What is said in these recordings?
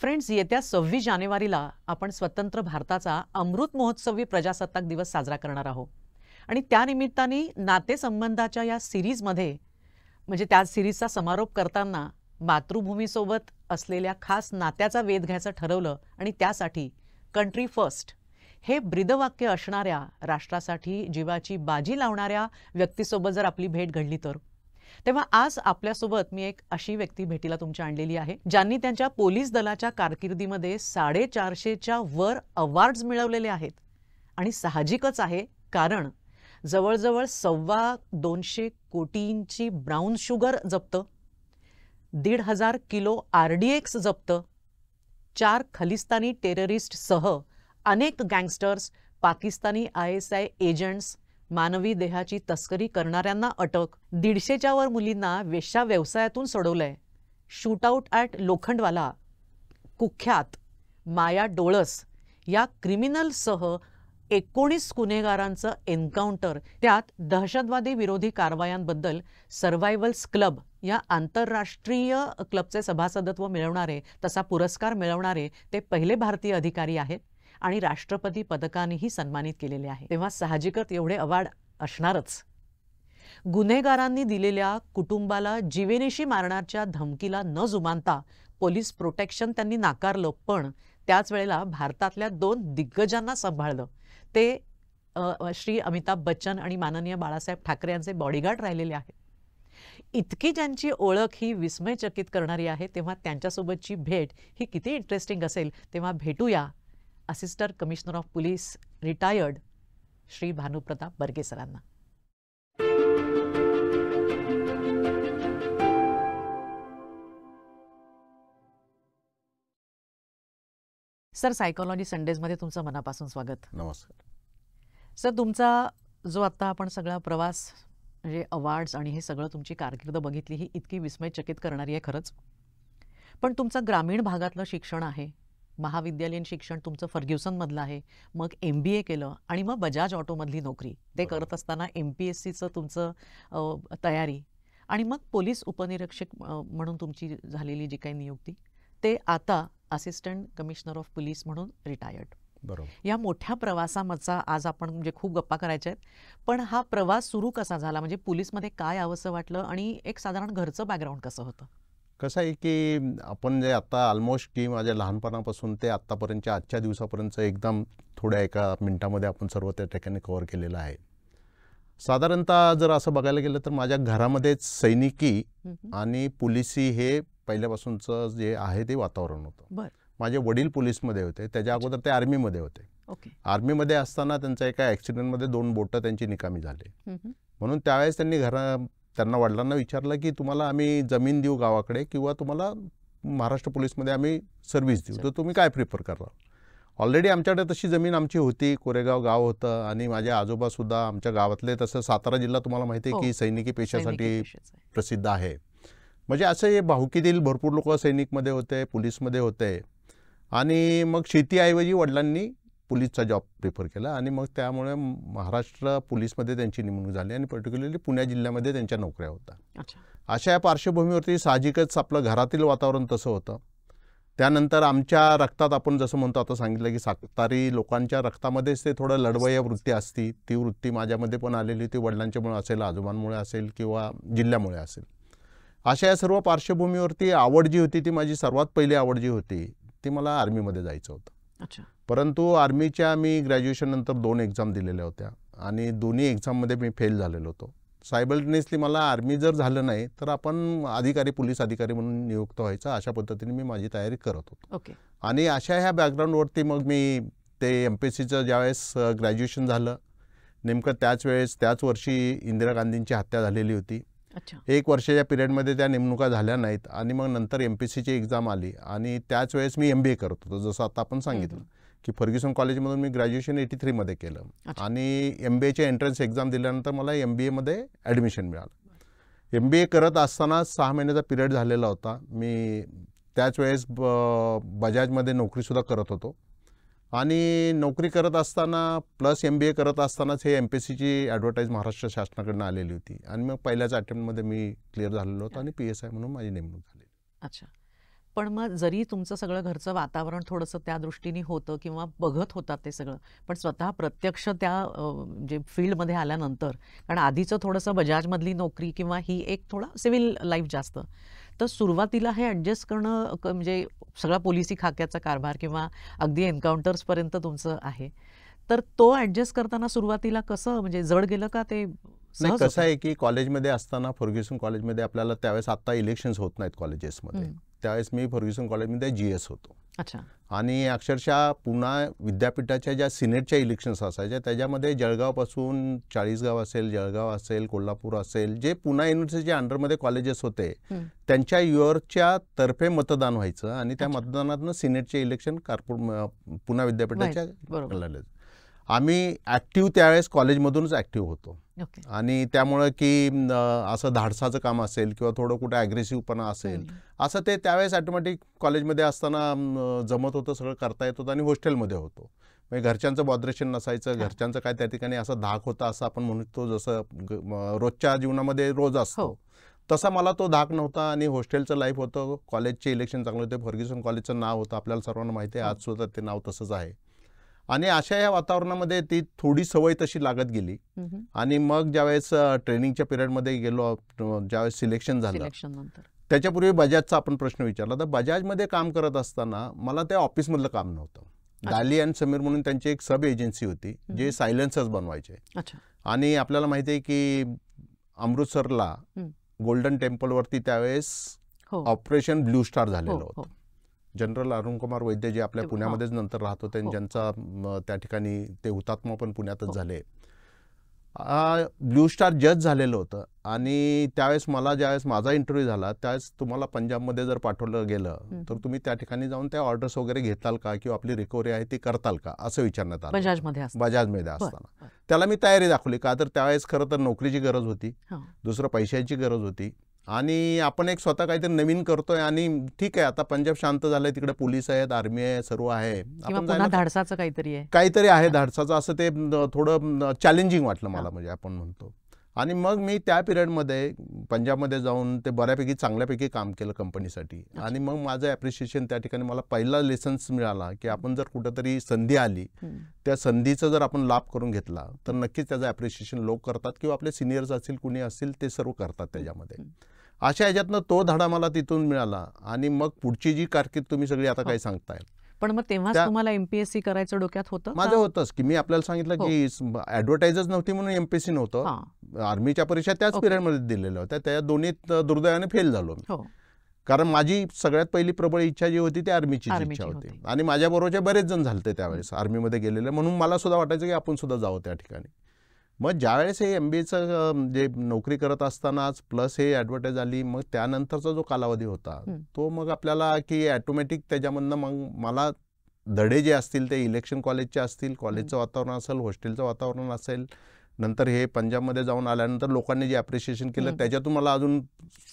Friends येत्या सव्वीस जानेवारीला आपण स्वतंत्र भारताचा अमृत महोत्सवी प्रजासत्ताक दिवस साजरा करणार आहोत आणि त्यानिमित्ताने नातेसंबंधाच्या या सिरीजमध्ये म्हणजे त्या सिरीजचा समारोप करताना मातृभूमीसोबत असलेल्या खास नात्याचा वेध घ्यायचं ठरवलं आणि त्यासाठी कंट्री फर्स्ट हे ब्रिदवाक्य असणाऱ्या राष्ट्रासाठी जीवाची बाजी लावणाऱ्या व्यक्तीसोबत जर आपली भेट घडली तर तेव्हा आज आपल्यासोबत मी एक अशी व्यक्ती भेटीला तुमच्या आणलेली आहे ज्यांनी त्यांच्या पोलीस दलाच्या कारकिर्दीमध्ये साडेचारशेच्या वर अवॉर्ड्स मिळवलेले आहेत आणि साहजिकच आहे कारण जवळजवळ सव्वा दोनशे कोटींची ब्राऊन शुगर जप्त दीड हजार किलो आर डी जप्त चार खलिस्तानी टेररिस्टसह अनेक gangsters Pakistani I S I agents मानवी देहाची तस्करी करणाऱ्यांना अटक दीडशेच्या वर मुलींना वेश्या व्यवसायातून सोडवलंय शूटआउट ॲट लोखंडवाला कुख्यात माया डोळस या क्रिमिनलसह एकोणीस गुन्हेगारांचं एन्काउंटर त्यात दहशतवादी विरोधी कारवायांबद्दल सर्व्हायवल्स क्लब या आंतरराष्ट्रीय क्लबचे सभासदत्व मिळवणारे तसा पुरस्कार मिळवणारे ते पहिले भारतीय अधिकारी आहेत आणि राष्ट्रपती पदकानेही सन्मानित केलेले आहे तेव्हा साहजिकच एवढे अवार्ड असणारच गुन्हेगारांनी दिलेल्या कुटुंबाला जीवेनेशी मारण्याच्या धमकीला न जुमानता पोलीस प्रोटेक्शन त्यांनी नाकारलं पण त्याच वेळेला भारतातल्या दोन दिग्गजांना सांभाळलं ते श्री अमिताभ बच्चन आणि माननीय बाळासाहेब ठाकरे यांचे बॉडीगार्ड राहिलेले आहेत इतकी ज्यांची ओळख ही विस्मयचकित करणारी आहे तेव्हा त्यांच्यासोबतची भेट ही किती इंटरेस्टिंग असेल तेव्हा भेटूया assistant commissioner of police retired Shri Bhanupratap बर्गेसरांना सर सायकोलॉजी संडेजमध्ये तुमचं मनापासून स्वागत नमस्कार सर तुमचा जो आता आपण सगळा प्रवास म्हणजे अवॉर्ड्स आणि हे सगळं तुमची कारकिर्द बघितली ही इतकी विस्मयचकित करणारी आहे खरंच पण तुमचं ग्रामीण भागातलं शिक्षण आहे महाविद्यालयीन शिक्षण तुमचं फर्ग्युसनमधलं आहे मग एम बी ए केलं आणि मग बजाज ऑटोमधली नोकरी ते करत असताना एम पी एस सीचं तुमचं तयारी आणि मग पोलीस उपनिरीक्षक म्हणून तुमची झालेली जी काही नियुक्ती ते आता असिस्टंट कमिशनर ऑफ पोलीस म्हणून रिटायर्ड बरोबर या मोठ्या प्रवासामधचा आज आपण म्हणजे खूप गप्पा करायच्या आहेत पण हा प्रवास सुरू कसा झाला म्हणजे पोलीसमध्ये काय आवंसं वाटलं आणि एक साधारण घरचं बॅकग्राऊंड कसं होतं कसं आहे की आपण जे आता ऑलमोस्ट की माझ्या लहानपणापासून ते आत्तापर्यंतच्या आजच्या दिवसापर्यंत एकदम थोड्या एका मिनटामध्ये आपण सर्व त्या ठिकाणी कवर केलेलं आहे साधारणतः जर असं बघायला गेलं तर माझ्या घरामध्येच सैनिकी आणि पोलिसी हे पहिल्यापासूनच जे आहे ते वातावरण होतं माझे वडील पोलीसमध्ये होते त्याच्या अगोदर ते आर्मीमध्ये होते आर्मीमध्ये असताना त्यांचा एका ॲक्सिडेंटमध्ये दोन बोटं त्यांची निकामी झाले म्हणून त्यावेळेस त्यांनी घरा त्यांना वडिलांना विचारलं की तुम्हाला आम्ही जमीन देऊ गावाकडे किंवा तुम्हाला महाराष्ट्र पोलीसमध्ये आम्ही सर्व्हिस देऊ तर तुम्ही काय प्रिफर करा ऑलरेडी आमच्याकडे तशी जमीन आमची होती कोरेगाव गाव होतं आणि माझ्या आजोबासुद्धा आमच्या गावातले तसं सातारा जिल्हा तुम्हाला माहिती आहे हो. की सैनिकी पेशासाठी प्रसिद्ध आहे म्हणजे असं हे भाऊकीतील भरपूर लोक सैनिकमध्ये होते पोलीसमध्ये होते आणि मग शेतीऐवजी वडिलांनी पोलीसचा जॉब प्रिफर केला आणि मग त्यामुळे महाराष्ट्र पोलीसमध्ये त्यांची नेमणूक झाली आणि पर्टिक्युलरली पुणे जिल्ह्यामध्ये त्यांच्या नोकऱ्या होत्या अशा या पार्श्वभूमीवरती साहजिकच आपलं घरातील वातावरण तसं होतं त्यानंतर आमच्या रक्तात आपण जसं म्हणतो आता सांगितलं की सातारी लोकांच्या रक्तामध्येच ते थोडं लढवय्या वृत्ती असती ती वृत्ती माझ्यामध्ये पण आलेली ती वडिलांच्यामुळे असेल आजोबांमुळे असेल किंवा जिल्ह्यामुळे असेल अशा या सर्व पार्श्वभूमीवरती आवड जी होती ती माझी सर्वात पहिली आवड जी होती ती मला आर्मीमध्ये जायचं होतं अच्छा परंतु आर्मीच्या मी ग्रॅज्युएशन नंतर दोन एक्झाम दिलेल्या होत्या आणि दोन्ही एक्झाममध्ये मी फेल झालेलो होतो सायबलटेनियसली मला आर्मी जर झालं नाही तर आपण अधिकारी पोलीस अधिकारी म्हणून नियुक्त व्हायचा अशा पद्धतीने मी माझी तयारी करत होतो ओके आणि अशा ह्या बॅकग्राऊंडवरती मग मी ते एम पी एस सीचं ज्यावेळेस ग्रॅज्युएशन झालं नेमकं त्याच वेळेस त्याच वर्षी इंदिरा गांधींची हत्या झालेली होती अच्छा एक वर्षाच्या पिरियडमध्ये त्या नेमणुका झाल्या नाहीत आणि मग नंतर एम पी सीची एक्झाम आली आणि त्याच वेळेस मी एम बी ए करत होतो जसं आता आपण सांगितलं की फर्ग्युसन कॉलेजमधून मी ग्रॅज्युएशन एटी थ्रीमध्ये केलं आणि एम बी एच्या एंट्रन्स एक्झाम दिल्यानंतर मला एम बी एमध्ये ॲडमिशन मिळालं एम बी ए करत असताना सहा महिन्याचा पिरियड झालेला होता मी त्याच वेळेस ब बजाजमध्ये नोकरीसुद्धा करत होतो आणि नोकरी करत असताना प्लस एम बी ए करत असतानाच हे एम पी सीची ॲडव्हर्टाईज महाराष्ट्र शासनाकडनं आलेली होती आणि मग पहिल्याच अटेम्प्टमध्ये मी क्लिअर झालेलो होतो आणि पी एस आय म्हणून माझी नेमणूक झाली अच्छा पण मग जरी तुमचं सगळं घरचं वातावरण थोडंसं त्या दृष्टीने होतं किंवा बघत होतात ते सगळं पण स्वतः प्रत्यक्ष त्या जे फील्डमध्ये आल्यानंतर कारण आधीचं थोडंसं बजाजमधली नोकरी किंवा ही एक थोडा सिव्हिल लाईफ जास्त तर सुरुवातीला हे ऍडजस्ट करणं म्हणजे सगळा पोलिसी खाक्याचा कारभार किंवा अगदी एन्काउंटर्सपर्यंत तुमचं आहे तर तो ऍडजस्ट करताना सुरुवातीला कसं म्हणजे जड गेलं का ते नाही कसं आहे की कॉलेजमध्ये असताना फर्ग्युसन कॉलेजमध्ये आपल्याला त्यावेळेस आत्ता इलेक्शन्स होत नाहीत कॉलेजेसमध्ये त्यावेळेस मी फर्ग्युसन कॉलेजमध्ये जी एस होतो अच्छा आणि अक्षरशः पुन्हा विद्यापीठाच्या ज्या सिनेटच्या इलेक्शन्स असायच्या त्याच्यामध्ये जळगावपासून चाळीसगाव असेल जळगाव असेल कोल्हापूर असेल जे पुणा युनिव्हर्सिटीच्या अंडरमध्ये कॉलेजेस होते त्यांच्या युअरच्या तर्फे मतदान व्हायचं आणि त्या मतदानातनं सिनेटचे इलेक्शन कारपूर पुन्हा विद्यापीठाच्या आम्ही ॲक्टिव्ह त्यावेळेस कॉलेजमधूनच ॲक्टिव्ह होतो आणि त्यामुळं की असं धाडसाचं काम असेल किंवा थोडं कुठं ॲग्रेसिव्हपणा असेल असं ते त्यावेळेस ॲटोमॅटिक कॉलेजमध्ये असताना जमत होतं सगळं करता येत होतं आणि हॉस्टेलमध्ये होतो म्हणजे घरच्यांचं बॉद्रेशन नसायचं घरच्यांचं काय त्या ठिकाणी असा धाक होता असं आपण म्हणतो जसं रोजच्या जीवनामध्ये रोज असतो हो. तसा मला तो धाक नव्हता आणि हॉस्टेलचं लाईफ होतं कॉलेजचे इलेक्शन चांगले होते फर्ग्युसन कॉलेजचं नाव होतं आपल्याला सर्वांना माहिती आहे हो. आज सुद्धा ते नाव तसंच आहे आणि अशा या वातावरणामध्ये ती थोडी सवय तशी लागत गेली आणि मग ज्यावेळेस ट्रेनिंगच्या पिरियडमध्ये गेलो ज्यावेळेस सिलेक्शन झालं त्याच्यापूर्वी बजाजचा आपण प्रश्न विचारला तर मध्ये काम करत असताना मला त्या मधलं काम नव्हतं डाली अँड समीर म्हणून त्यांची एक सब एजन्सी होती जे सायलेन्सर्स बनवायचे आणि आपल्याला माहिती आहे की अमृतसरला गोल्डन टेम्पलवरती त्यावेळेस हो. ऑपरेशन ब्लू स्टार हो, झालेलं होतं हो. जनरल अरुणकुमार वैद्य जे आपल्या हो. पुण्यामध्येच नंतर राहत होते हो. ज्यांचा त्या ठिकाणी ते हुतात्मा पण पुण्यातच हो. झाले ब्ल्यू स्टार जज झालेलं होतं आणि त्यावेळेस मला ज्यावेळेस माझा इंटरव्ह्यू झाला त्यावेळेस तुम्हाला पंजाबमध्ये जर पाठवलं गेलं तर तुम्ही त्या ठिकाणी जाऊन त्या ऑर्डर्स वगैरे घेताल का किंवा आपली रिकव्हरी आहे ती करताल का असं विचारण्यात आलं बजाजमध्ये बजाजमध्ये असताना त्याला मी तयारी दाखवली का तर त्यावेळेस खरं तर नोकरीची गरज होती दुसरं पैशांची गरज होती आणि आपण एक स्वतः काहीतरी नवीन करतोय आणि ठीक आहे आता पंजाब शांत झालंय तिकडे पोलीस आहेत आर्मी आहे सर्व आहे धाडसाचं काहीतरी आहे काहीतरी आहे धाडसाचं असं ते थोडं चॅलेंजिंग वाटलं मला म्हणजे आपण म्हणतो आणि मग मी त्या पिरियडमध्ये पंजाबमध्ये जाऊन ते बऱ्यापैकी चांगल्यापैकी काम केलं कंपनीसाठी आणि मग माझं ॲप्रिशिएशन त्या ठिकाणी मला पहिला लेसन्स मिळाला की आपण जर कुठंतरी संधी आली त्या संधीचा जर आपण लाभ करून घेतला तर नक्कीच त्याचं ॲप्रिशिएशन लोक करतात किंवा आपले सिनियर्स असतील कुणी असतील ते सर्व करतात त्याच्यामध्ये अशा ह्याच्यातनं तो धडा मला तिथून मिळाला आणि मग पुढची जी कारकीर्द तुम्ही सगळी आता हो. काही सांगताय पण मग तेव्हा तुम्हाला एमपीएससी करायचं डोक्यात होतं माझं होतंच की मी आपल्याला सांगितलं हो. की ऍडव्हर्टाईजच नव्हती म्हणून एमपीएससी नव्हतं आर्मीच्या परीक्षा त्याच मध्ये दिलेल्या होत्या त्या दोन्ही दुर्दैवाने फेल झालो मी हो. कारण माझी सगळ्यात पहिली प्रबळ इच्छा जी होती ती आर्मीची इच्छा होती आणि माझ्या बरोबरचे बरेच जण झालते त्यावेळेस आर्मीमध्ये गेलेले म्हणून मला सुद्धा वाटायचं की आपण सुद्धा जाऊ त्या ठिकाणी मग ज्यावेळेस हे एम बी एचं जे नोकरी करत असतानाच प्लस हे ॲडव्हर्टाईज आली मग त्यानंतरचा जो कालावधी होता तो मग आपल्याला की ॲटोमॅटिक त्याच्यामधनं मग मला धडे जे असतील ते इलेक्शन कॉलेजचे असतील कॉलेजचं वातावरण असेल हॉस्टेलचं वातावरण असेल नंतर हे पंजाबमध्ये जाऊन आल्यानंतर लोकांनी जे अप्रिशिएशन केलं त्याच्यातून मला अजून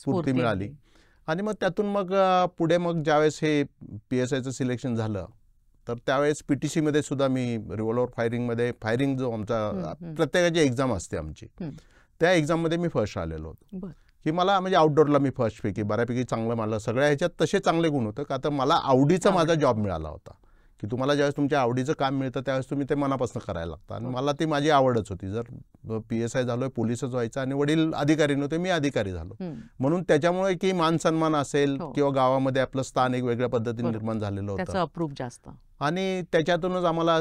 स्फूर्ती मिळाली आणि मग त्यातून मग पुढे मग ज्यावेळेस हे पी एस आयचं सिलेक्शन झालं तर त्यावेळेस पी टी सीमध्ये सुद्धा मी रिव्हॉल्वर फायरिंगमध्ये फायरिंग जो आमचा प्रत्येकाची एक्झाम असते आमची त्या एक्झाममध्ये मी फर्स्ट आलेलो होतो की मला म्हणजे आउटडोरला मी फर्स्ट पैकी बऱ्यापैकी चांगलं मला सगळ्या ह्याच्यात तसे चांगले गुण होते का तर मला आवडीचा माझा जॉब मिळाला होता की तुम्हाला ज्यावेळेस तुमच्या आवडीचं काम मिळतं त्यावेळेस तुम्ही ते मनापासून करायला लागतं आणि मला ती माझी आवडच होती जर पी एस आय झालो पोलिसच व्हायचं आणि वडील अधिकारी नव्हते मी अधिकारी झालो म्हणून त्याच्यामुळे की मान सन्मान असेल हो. किंवा गावामध्ये आपलं स्थान एक वेगळ्या पद्धतीने निर्माण झालेलं होतं जास्त आणि त्याच्यातूनच आम्हाला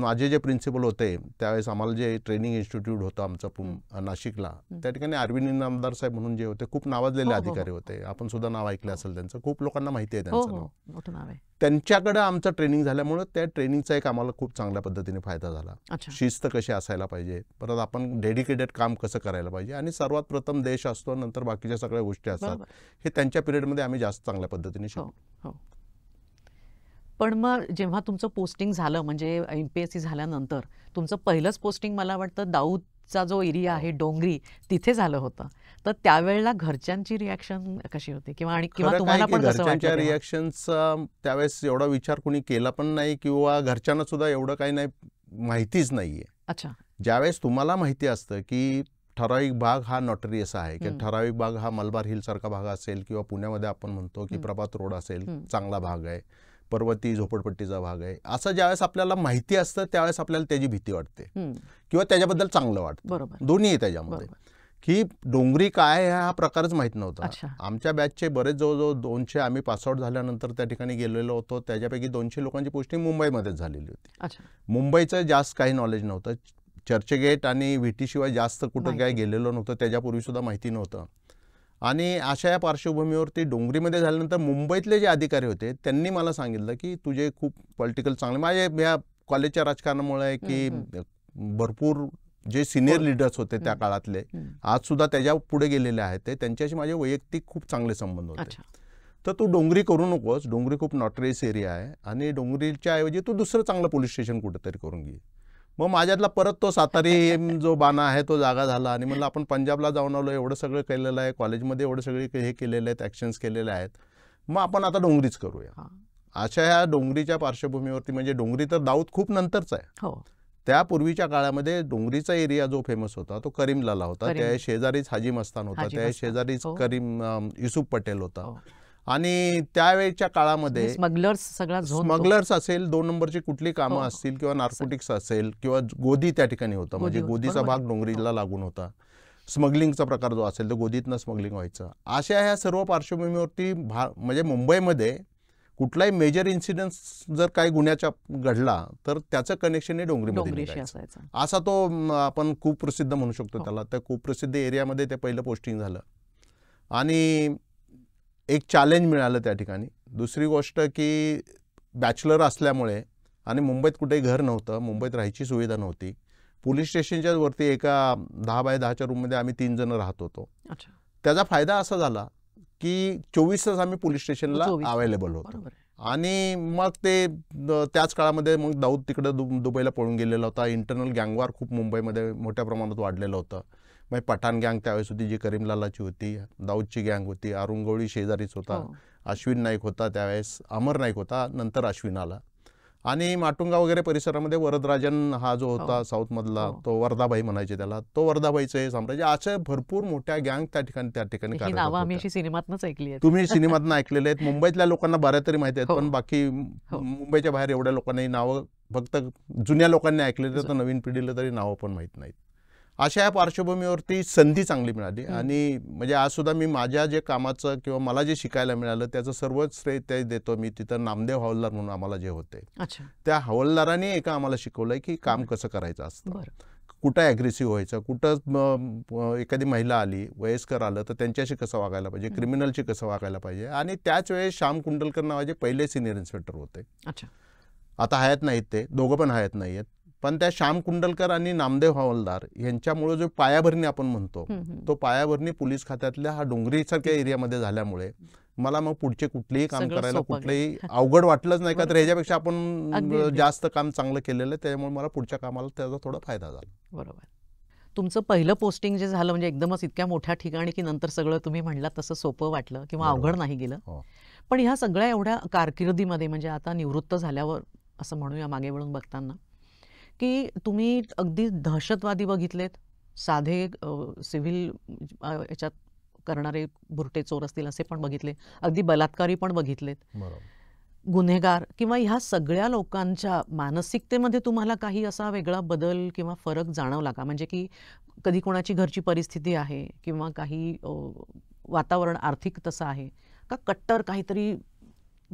माझे जे प्रिन्सिपल होते त्यावेळेस आम्हाला जे ट्रेनिंग इन्स्टिट्यूट होतं आमचं नाशिकला त्या ठिकाणी अरविंद इनामदार साहेब म्हणून जे होते खूप नावाजलेले हो, हो, अधिकारी हो. होते आपण सुद्धा नाव ऐकले असेल त्यांचं खूप लोकांना माहिती आहे त्यांचं त्यांच्याकडे आमचं ट्रेनिंग झाल्यामुळं त्या ट्रेनिंगचा एक आम्हाला खूप चांगल्या पद्धतीने फायदा झाला शिस्त कशी असायला पाहिजे परत आपण डेडिकेटेड काम कसं करायला पाहिजे आणि सर्वात प्रथम देश असतो नंतर बाकीच्या सगळ्या गोष्टी असतात हे त्यांच्या पिरियडमध्ये आम्ही जास्त चांगल्या पद्धतीने शिकतो पण मग जेव्हा तुमचं पोस्टिंग झालं म्हणजे एम पी एस सी झाल्यानंतर तुमचं पहिलंच पोस्टिंग मला वाटतं दाऊदचा जो एरिया आहे हो. डोंगरी तिथे झालं होतं तर त्यावेळेला घरच्यांची रिॲक्शन कशी होती किंवा आणि किंवा तुम्हाला पण घरच्यांच्या रिॲक्शनचा त्यावेळेस एवढा विचार कोणी केला पण नाही किंवा घरच्यांना सुद्धा एवढं काही नाही माहितीच नाहीये अच्छा ज्यावेळेस तुम्हाला माहिती असतं की ठराविक भाग हा नॉटरी असा आहे की ठराविक भाग हा मलबार हिल सारखा भाग असेल किंवा पुण्यामध्ये आपण म्हणतो की प्रभात रोड असेल चांगला भाग आहे पर्वती झोपडपट्टीचा भाग आहे असं ज्यावेळेस आपल्याला माहिती असतं त्यावेळेस आपल्याला त्याची भीती वाटते किंवा त्याच्याबद्दल चांगलं वाटतं दोन्ही आहे त्याच्यामध्ये की डोंगरी काय हा प्रकारच माहीत नव्हता आमच्या बॅचचे बरेच जवळजवळ दोनशे आम्ही पासआउट झाल्यानंतर त्या ठिकाणी गेलेलो होतो त्याच्यापैकी दोनशे लोकांची पोस्टिंग मुंबईमध्येच झालेली होती मुंबईचं जास्त काही नॉलेज नव्हतं चर्चगेट आणि व्हीटीशिवाय जास्त कुठं काय गेलेलो नव्हतं त्याच्यापूर्वी सुद्धा माहिती नव्हतं आणि अशा या पार्श्वभूमीवरती डोंगरीमध्ये झाल्यानंतर मुंबईतले जे अधिकारी होते त्यांनी मला सांगितलं की तुझे खूप पॉलिटिकल चांगले माझे ह्या कॉलेजच्या राजकारणामुळे की भरपूर जे सिनियर लीडर्स हो. होते त्या काळातले आज सुद्धा त्याच्या पुढे गेलेले आहेत ते त्यांच्याशी माझे वैयक्तिक खूप चांगले संबंध होते तर तू डोंगरी करू नकोस डोंगरी खूप नॉटरेस एरिया आहे आणि डोंगरीच्या ऐवजी तू दुसरं चांगलं पोलीस स्टेशन कुठेतरी करून घे मग माझ्यातला परत तो सातारी जो बाणा आहे तो जागा झाला आणि म्हणलं आपण पंजाबला जाऊन आलो एवढं सगळं केलेलं आहे कॉलेजमध्ये एवढं सगळे हे केलेले आहेत ॲक्शन्स केलेले आहेत मग आपण आता डोंगरीच करूया अशा ह्या डोंगरीच्या पार्श्वभूमीवरती म्हणजे डोंगरी तर दाऊद खूप नंतरच आहे हो. त्यापूर्वीच्या काळामध्ये डोंगरीचा एरिया जो फेमस होता तो करीमला होता त्या शेजारीच हाजी मस्तान होता त्या शेजारीच हो. करीम युसुफ पटेल होता हो. आणि त्यावेळेच्या काळामध्ये स्मगलर्स म्हणजे सगळा स्मगलर्स असेल दोन नंबरची कुठली कामं हो. असतील किंवा नार्कोटिक्स असेल किंवा गोदी त्या ठिकाणी होतं म्हणजे गोदीचा भाग डोंगरीला हो. लागून होता स्मगलिंगचा प्रकार जो असेल तर गोदीतनं स्मगलिंग व्हायचं अशा ह्या सर्व पार्श्वभूमीवरती भा म्हणजे मुंबईमध्ये कुठलाही मेजर इन्सिडन्स जर काही गुन्ह्याचा घडला तर त्याचं कनेक्शन हे डोंगरीमध्ये असा तो आपण खूप प्रसिद्ध म्हणू शकतो हो. त्याला त्या खूप प्रसिद्ध एरियामध्ये ते पहिलं पोस्टिंग झालं आणि एक चॅलेंज मिळालं त्या ठिकाणी दुसरी गोष्ट की बॅचलर असल्यामुळे आणि मुंबईत कुठेही घर नव्हतं मुंबईत राहायची सुविधा नव्हती पोलीस स्टेशनच्या वरती एका दहा बाय दहाच्या रूममध्ये आम्ही तीन जण राहत होतो त्याचा फायदा असा झाला की चोवीस तास आम्ही पोलीस स्टेशनला अवेलेबल होतो आणि मग ते त्याच काळामध्ये मग दाऊद तिकडे दु दुबईला पळून गेलेला होता इंटरनल गँगवार खूप मुंबईमध्ये मोठ्या प्रमाणात वाढलेलं होतं मग पठाण गँग त्यावेळेस होती जी करीमलालाची होती दाऊदची गँग होती अरुंगवळी शेजारीच होता हो. अश्विन नाईक होता त्यावेळेस अमर नाईक होता नंतर अश्विन आला आणि माटुंगा वगैरे परिसरामध्ये वरदराजन हा जो होता हो. साऊथमधला हो. तो वर्धाबाई म्हणायचे त्याला तो वर्धाबाईचं हे साम्राज्य अशा भरपूर मोठ्या गँग त्या ठिकाणी त्या ठिकाणी तुम्ही सिनेमातून ऐकलेले आहेत मुंबईतल्या लोकांना बऱ्या तरी माहिती आहेत पण बाकी मुंबईच्या बाहेर एवढ्या लोकांनी नावं फक्त जुन्या लोकांनी ऐकलेले तर नवीन पिढीला तरी नावं पण माहीत नाहीत अशा या पार्श्वभूमीवरती संधी चांगली मिळाली आणि म्हणजे आज सुद्धा मी माझ्या जे कामाचं किंवा मला जे शिकायला मिळालं त्याचं सर्वच श्रेय ते देतो मी तिथं नामदेव हवलदार म्हणून आम्हाला जे होते त्या हवालदाराने एका आम्हाला शिकवलंय की काम कसं करायचं असतं कुठं ॲग्रेसिव्ह व्हायचं कुठं एखादी महिला आली वयस्कर आलं तर त्यांच्याशी कसं वागायला पाहिजे क्रिमिनलशी कसं वागायला पाहिजे आणि त्याच वेळेस श्याम कुंडलकर नावाचे पहिले सिनियर इन्स्पेक्टर होते अच्छा आता हयात नाहीत ते दोघं पण हयात नाही आहेत पण त्या श्याम कुंडलकर आणि नामदेव हवालदार यांच्यामुळे जो पायाभरणी आपण म्हणतो तो पायाभरणी पोलीस खात्यातल्या हा डोंगरीसारख्या एरियामध्ये झाल्यामुळे मला मग पुढचे कुठलेही काम करायला कुठलंही अवघड वाटलंच नाही का तर ह्याच्यापेक्षा आपण जास्त काम चांगलं केलेलं आहे त्याच्यामुळे मला पुढच्या कामाला त्याचा थोडा फायदा झाला बरोबर तुमचं पहिलं पोस्टिंग जे झालं म्हणजे एकदमच इतक्या मोठ्या ठिकाणी की नंतर सगळं तुम्ही म्हणला तसं सोपं वाटलं किंवा अवघड नाही गेलं हो. पण ह्या सगळ्या एवढ्या कारकिर्दीमध्ये म्हणजे आता निवृत्त झाल्यावर असं म्हणूया मागे वळून बघताना की तुम्ही अगदी दहशतवादी बघितलेत साधे सिव्हिल याच्यात करणारे बुरटे चोर असतील असे पण बघितले अगदी बलात्कारी पण बघितलेत गुन्हेगार किंवा ह्या सगळ्या लोकांच्या मानसिकतेमध्ये तुम्हाला काही असा वेगळा बदल किंवा फरक जाणवला का म्हणजे की कधी कोणाची घरची परिस्थिती आहे किंवा काही वातावरण आर्थिक तसं आहे का कट्टर काहीतरी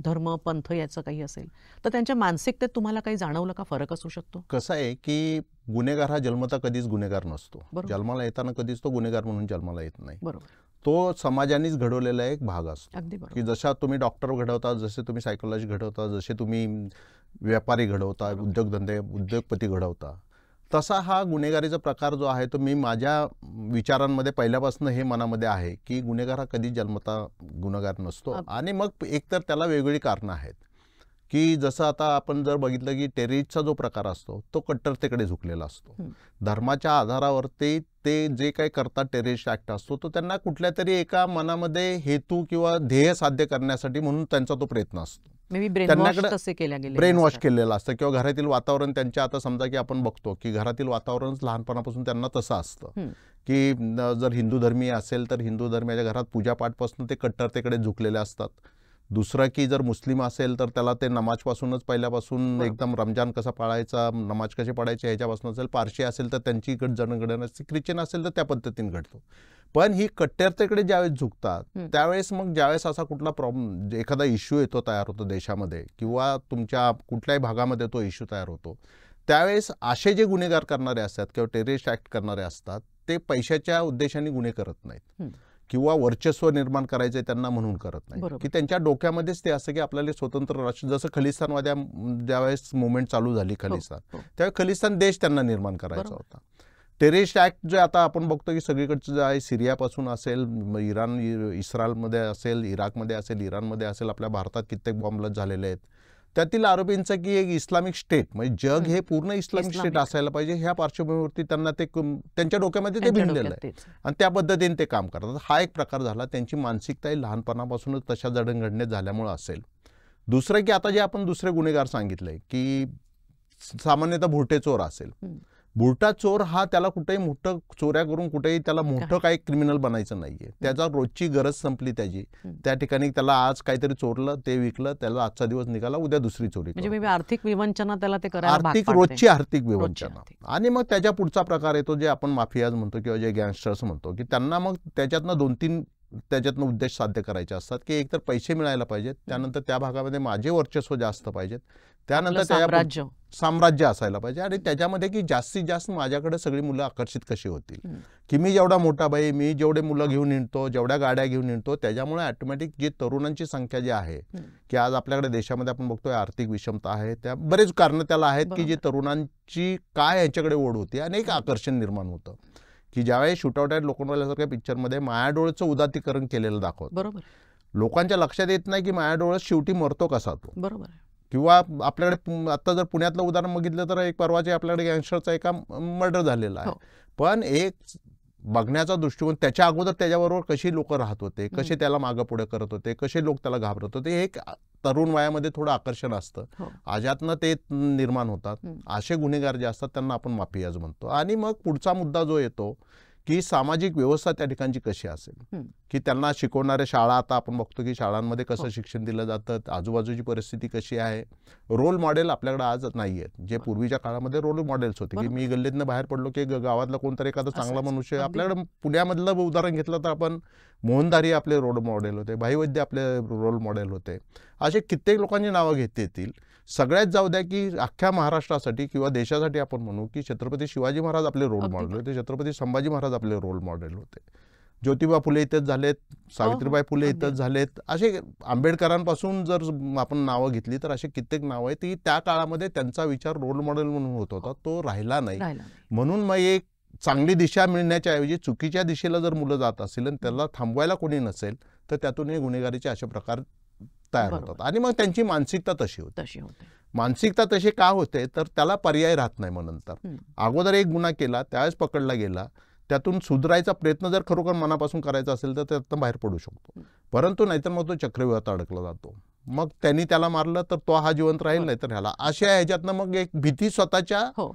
धर्म पंथ याचं काही असेल तर त्यांच्या मानसिकतेत तुम्हाला काही जाणवलं का फरक असू शकतो कसं आहे की गुन्हेगार हा जन्मता कधीच गुन्हेगार नसतो जन्माला येताना कधीच तो गुन्हेगार म्हणून जन्माला येत नाही बरोबर तो समाजानेच घडवलेला एक भाग असतो की जशा तुम्ही डॉक्टर घडवता जसे तुम्ही सायकोलॉजी घडवता जसे तुम्ही व्यापारी घडवता उद्योगधंदे उद्योगपती घडवता तसा हा गुन्हेगारीचा प्रकार जो आहे तो मी माझ्या विचारांमध्ये पहिल्यापासून हे मनामध्ये आहे की गुन्हेगार हा कधी जन्मता गुन्हेगार नसतो आणि मग एकतर त्याला वेगवेगळी कारणं आहेत की जसं आता आपण जर बघितलं की टेरिजचा जो प्रकार असतो तो कट्टरतेकडे झुकलेला असतो धर्माच्या आधारावरती ते जे काही करतात टेररिस्ट ऍक्ट असतो तो त्यांना कुठल्या तरी एका मनामध्ये हेतू किंवा ध्येय साध्य करण्यासाठी म्हणून त्यांचा तो प्रयत्न असतो त्यांना ब्रेन वॉश केलेलं असतं किंवा घरातील वातावरण त्यांच्या आता समजा की आपण बघतो की घरातील वातावरण लहानपणापासून त्यांना तसं असतं की जर हिंदू धर्मी असेल तर हिंदू धर्मीच्या घरात पूजा पाठपासून ते कट्टरतेकडे झुकलेले असतात दुसरा की जर मुस्लिम असेल तर त्याला ते नमाजपासूनच पहिल्यापासून एकदम रमजान कसा पाळायचा नमाज कसे पाळायचे ह्याच्यापासून असेल पारशी असेल तर त्यांची इकड जनगणना ख्रिश्चन असेल तर त्या पद्धतीने घडतो पण ही कट्टरतेकडे ज्यावेळेस झुकतात त्यावेळेस मग ज्यावेळेस असा कुठला प्रॉब्लेम एखादा इश्यू येतो तयार होतो देशामध्ये किंवा तुमच्या कुठल्याही भागामध्ये तो इश्यू तयार होतो त्यावेळेस असे जे गुन्हेगार करणारे असतात किंवा टेररिस्ट ऍक्ट करणारे असतात ते पैशाच्या उद्देशाने गुन्हे करत नाहीत किंवा वर्चस्व निर्माण करायचे त्यांना म्हणून करत नाही की त्यांच्या डोक्यामध्येच ते असं की आपल्याला स्वतंत्र राष्ट्र जसं खलिस्तानवाद्या ज्यावेळेस मुवमेंट चालू झाली हो, खलिस्तान हो. त्यावेळेस खलिस्तान देश त्यांना निर्माण करायचा होता टेरिस्ट ऍक्ट जे आता आपण बघतो की सगळीकडचं जे आहे सिरियापासून असेल इराण इस्रायलमध्ये असेल इराकमध्ये असेल इराणमध्ये असेल आपल्या भारतात कित्येक बॉम्बलच झालेले आहेत त्यातील आरोपींचं की एक इस्लामिक स्टेट म्हणजे जग हे पूर्ण इस्लामिक स्टेट असायला पाहिजे ह्या पार्श्वभूमीवरती त्यांना ते त्यांच्या डोक्यामध्ये ते भिंडलेलं आहे आणि त्या पद्धतीने ते काम करतात हा एक प्रकार झाला त्यांची मानसिकता ही लहानपणापासूनच तशा जडणघडण्यात झाल्यामुळं असेल दुसरं की आता जे आपण दुसरे गुन्हेगार सांगितले की सामान्यतः भोटे चोर असेल बुलटा चोर हा त्याला कुठेही मोठं चोऱ्या करून कुठेही त्याला मोठं काही क्रिमिनल बनायचं नाहीये त्याचा रोजची गरज संपली त्याची त्या ठिकाणी त्याला आज काहीतरी चोरलं ते विकलं त्याला आजचा दिवस निघाला उद्या दुसरी चोरी म्हणजे आर्थिक विवंचना त्याला ते आर्थिक रोजची आर्थिक विवंचना आणि मग त्याच्या पुढचा प्रकार येतो जे आपण माफियाज म्हणतो किंवा जे गँगस्टर्स म्हणतो की त्यांना मग त्याच्यातनं दोन तीन त्याच्यातनं उद्देश साध्य करायचे असतात की एकतर पैसे मिळायला पाहिजेत त्यानंतर त्या भागामध्ये माझे वर्चस्व जास्त पाहिजेत त्यानंतर त्या साम्राज्य असायला पाहिजे आणि त्याच्यामध्ये की जास्तीत जास्त माझ्याकडे सगळी मुलं आकर्षित कशी होतील की मी जेवढा मोठा बाई मी जेवढे मुलं घेऊन निघतो जेवढ्या गाड्या घेऊन निघतो त्याच्यामुळे ऑटोमॅटिक जी तरुणांची संख्या जी आहे की आज आपल्याकडे देशामध्ये आपण बघतोय आर्थिक विषमता आहे त्या बरेच कारण त्याला आहेत की जी तरुणांची काय ह्याच्याकडे ओढ होती आणि एक आकर्षण निर्माण होतं की ज्यावेळी शूटआउट आहे पिक्चर पिक्चरमध्ये मायाडोळचं उदातीकरण केलेलं दाखवत बरोबर लोकांच्या लक्षात येत नाही की मायाडोळ शेवटी मरतो कसा तो बरोबर किंवा आपल्याकडे आता जर पुण्यातलं उदाहरण बघितलं तर एक परवाचे आपल्याकडे गँगस्टरचा एका मर्डर झालेला आहे हो. पण एक बघण्याचा दृष्टिकोन त्याच्या अगोदर त्याच्याबरोबर कशी लोक राहत होते कसे त्याला मागं पुढे करत होते कसे लोक त्याला घाबरत होते हे एक तरुण वयामध्ये थोडं आकर्षण असतं हो. आजातनं ते निर्माण होतात असे गुन्हेगार जे असतात त्यांना आपण आज म्हणतो आणि मग पुढचा मुद्दा जो येतो की सामाजिक व्यवस्था त्या ठिकाणची कशी असेल की त्यांना शिकवणाऱ्या शाळा आता आपण बघतो की शाळांमध्ये कसं हो. शिक्षण दिलं जातं आजूबाजूची परिस्थिती कशी आहे रोल मॉडेल आपल्याकडे आज नाही आहेत जे पूर्वीच्या काळामध्ये रोल मॉडेल्स होते की मी गल्लीतनं बाहेर पडलो की गावातला कोणतरी एखादा चांगला मनुष्य आपल्याकडे पुण्यामधलं उदाहरण घेतलं तर आपण मोहनधारी आपले रोल मॉडेल होते भाईवैद्य आपले रोल मॉडेल होते असे कित्येक लोकांची नावं घेता येतील सगळ्यात जाऊ द्या की अख्ख्या महाराष्ट्रासाठी किंवा देशासाठी आपण म्हणू की छत्रपती शिवाजी महाराज आपले रोल मॉडेल होते छत्रपती संभाजी महाराज आपले रोल मॉडेल होते ज्योतिबा फुले इथेच झालेत सावित्रीबाई हो, फुले इथंच झालेत असे आंबेडकरांपासून जर आपण नावं घेतली तर असे कित्येक नावं आहेत की त्या काळामध्ये त्यांचा विचार रोल मॉडेल म्हणून होत होता तो राहिला नाही म्हणून मग एक चांगली दिशा मिळण्याच्या चुकीच्या दिशेला जर मुलं जात असेल आणि त्याला थांबवायला कोणी नसेल तर त्यातूनही गुन्हेगारीचे अशा प्रकार तयार होतात आणि मग त्यांची मानसिकता तशी होती तशी होते मानसिकता तशी का होते तर त्याला पर्याय राहत नाही मग नंतर अगोदर एक गुन्हा केला त्यावेळेस पकडला गेला त्यातून सुधरायचा प्रयत्न जर खरोखर मनापासून करायचा असेल तर त्यातनं बाहेर पडू शकतो परंतु नाहीतर मग तो चक्रव्यूहात अडकला जातो मग त्यांनी त्याला मारलं तर तो हा जिवंत राहील हो. नाही तर ह्याला अशा ह्याच्यातनं मग एक भीती स्वतःच्या हो.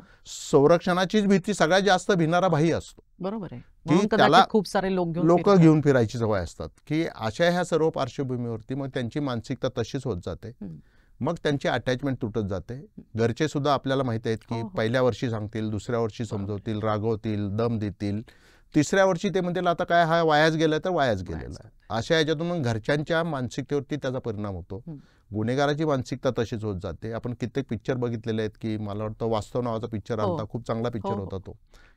संरक्षणाचीच भीती सगळ्यात जास्त भिनारा भाई असतो बरोबर आहे की त्याला खूप सारे लोक लोक घेऊन फिरायची सवय असतात की अशा ह्या सर्व पार्श्वभूमीवरती मग त्यांची मानसिकता तशीच होत जाते मग त्यांची अटॅचमेंट तुटत जाते घरचे सुद्धा आपल्याला माहिती आहेत की हो, पहिल्या वर्षी सांगतील दुसऱ्या वर्षी समजवतील रागवतील दम देतील तिसऱ्या वर्षी ते म्हणतील आता काय हा वायाच गेला तर वायाच गेलेला आहे अशा याच्यातून मग घरच्यांच्या मानसिकतेवरती त्याचा परिणाम होतो गुन्हेगाराची मानसिकता तशीच होत जाते आपण कित्येक पिक्चर बघितलेले आहेत की मला वाटतं वास्तव नावाचा पिक्चर आला होता खूप चांगला पिक्चर हो, हो. होता तो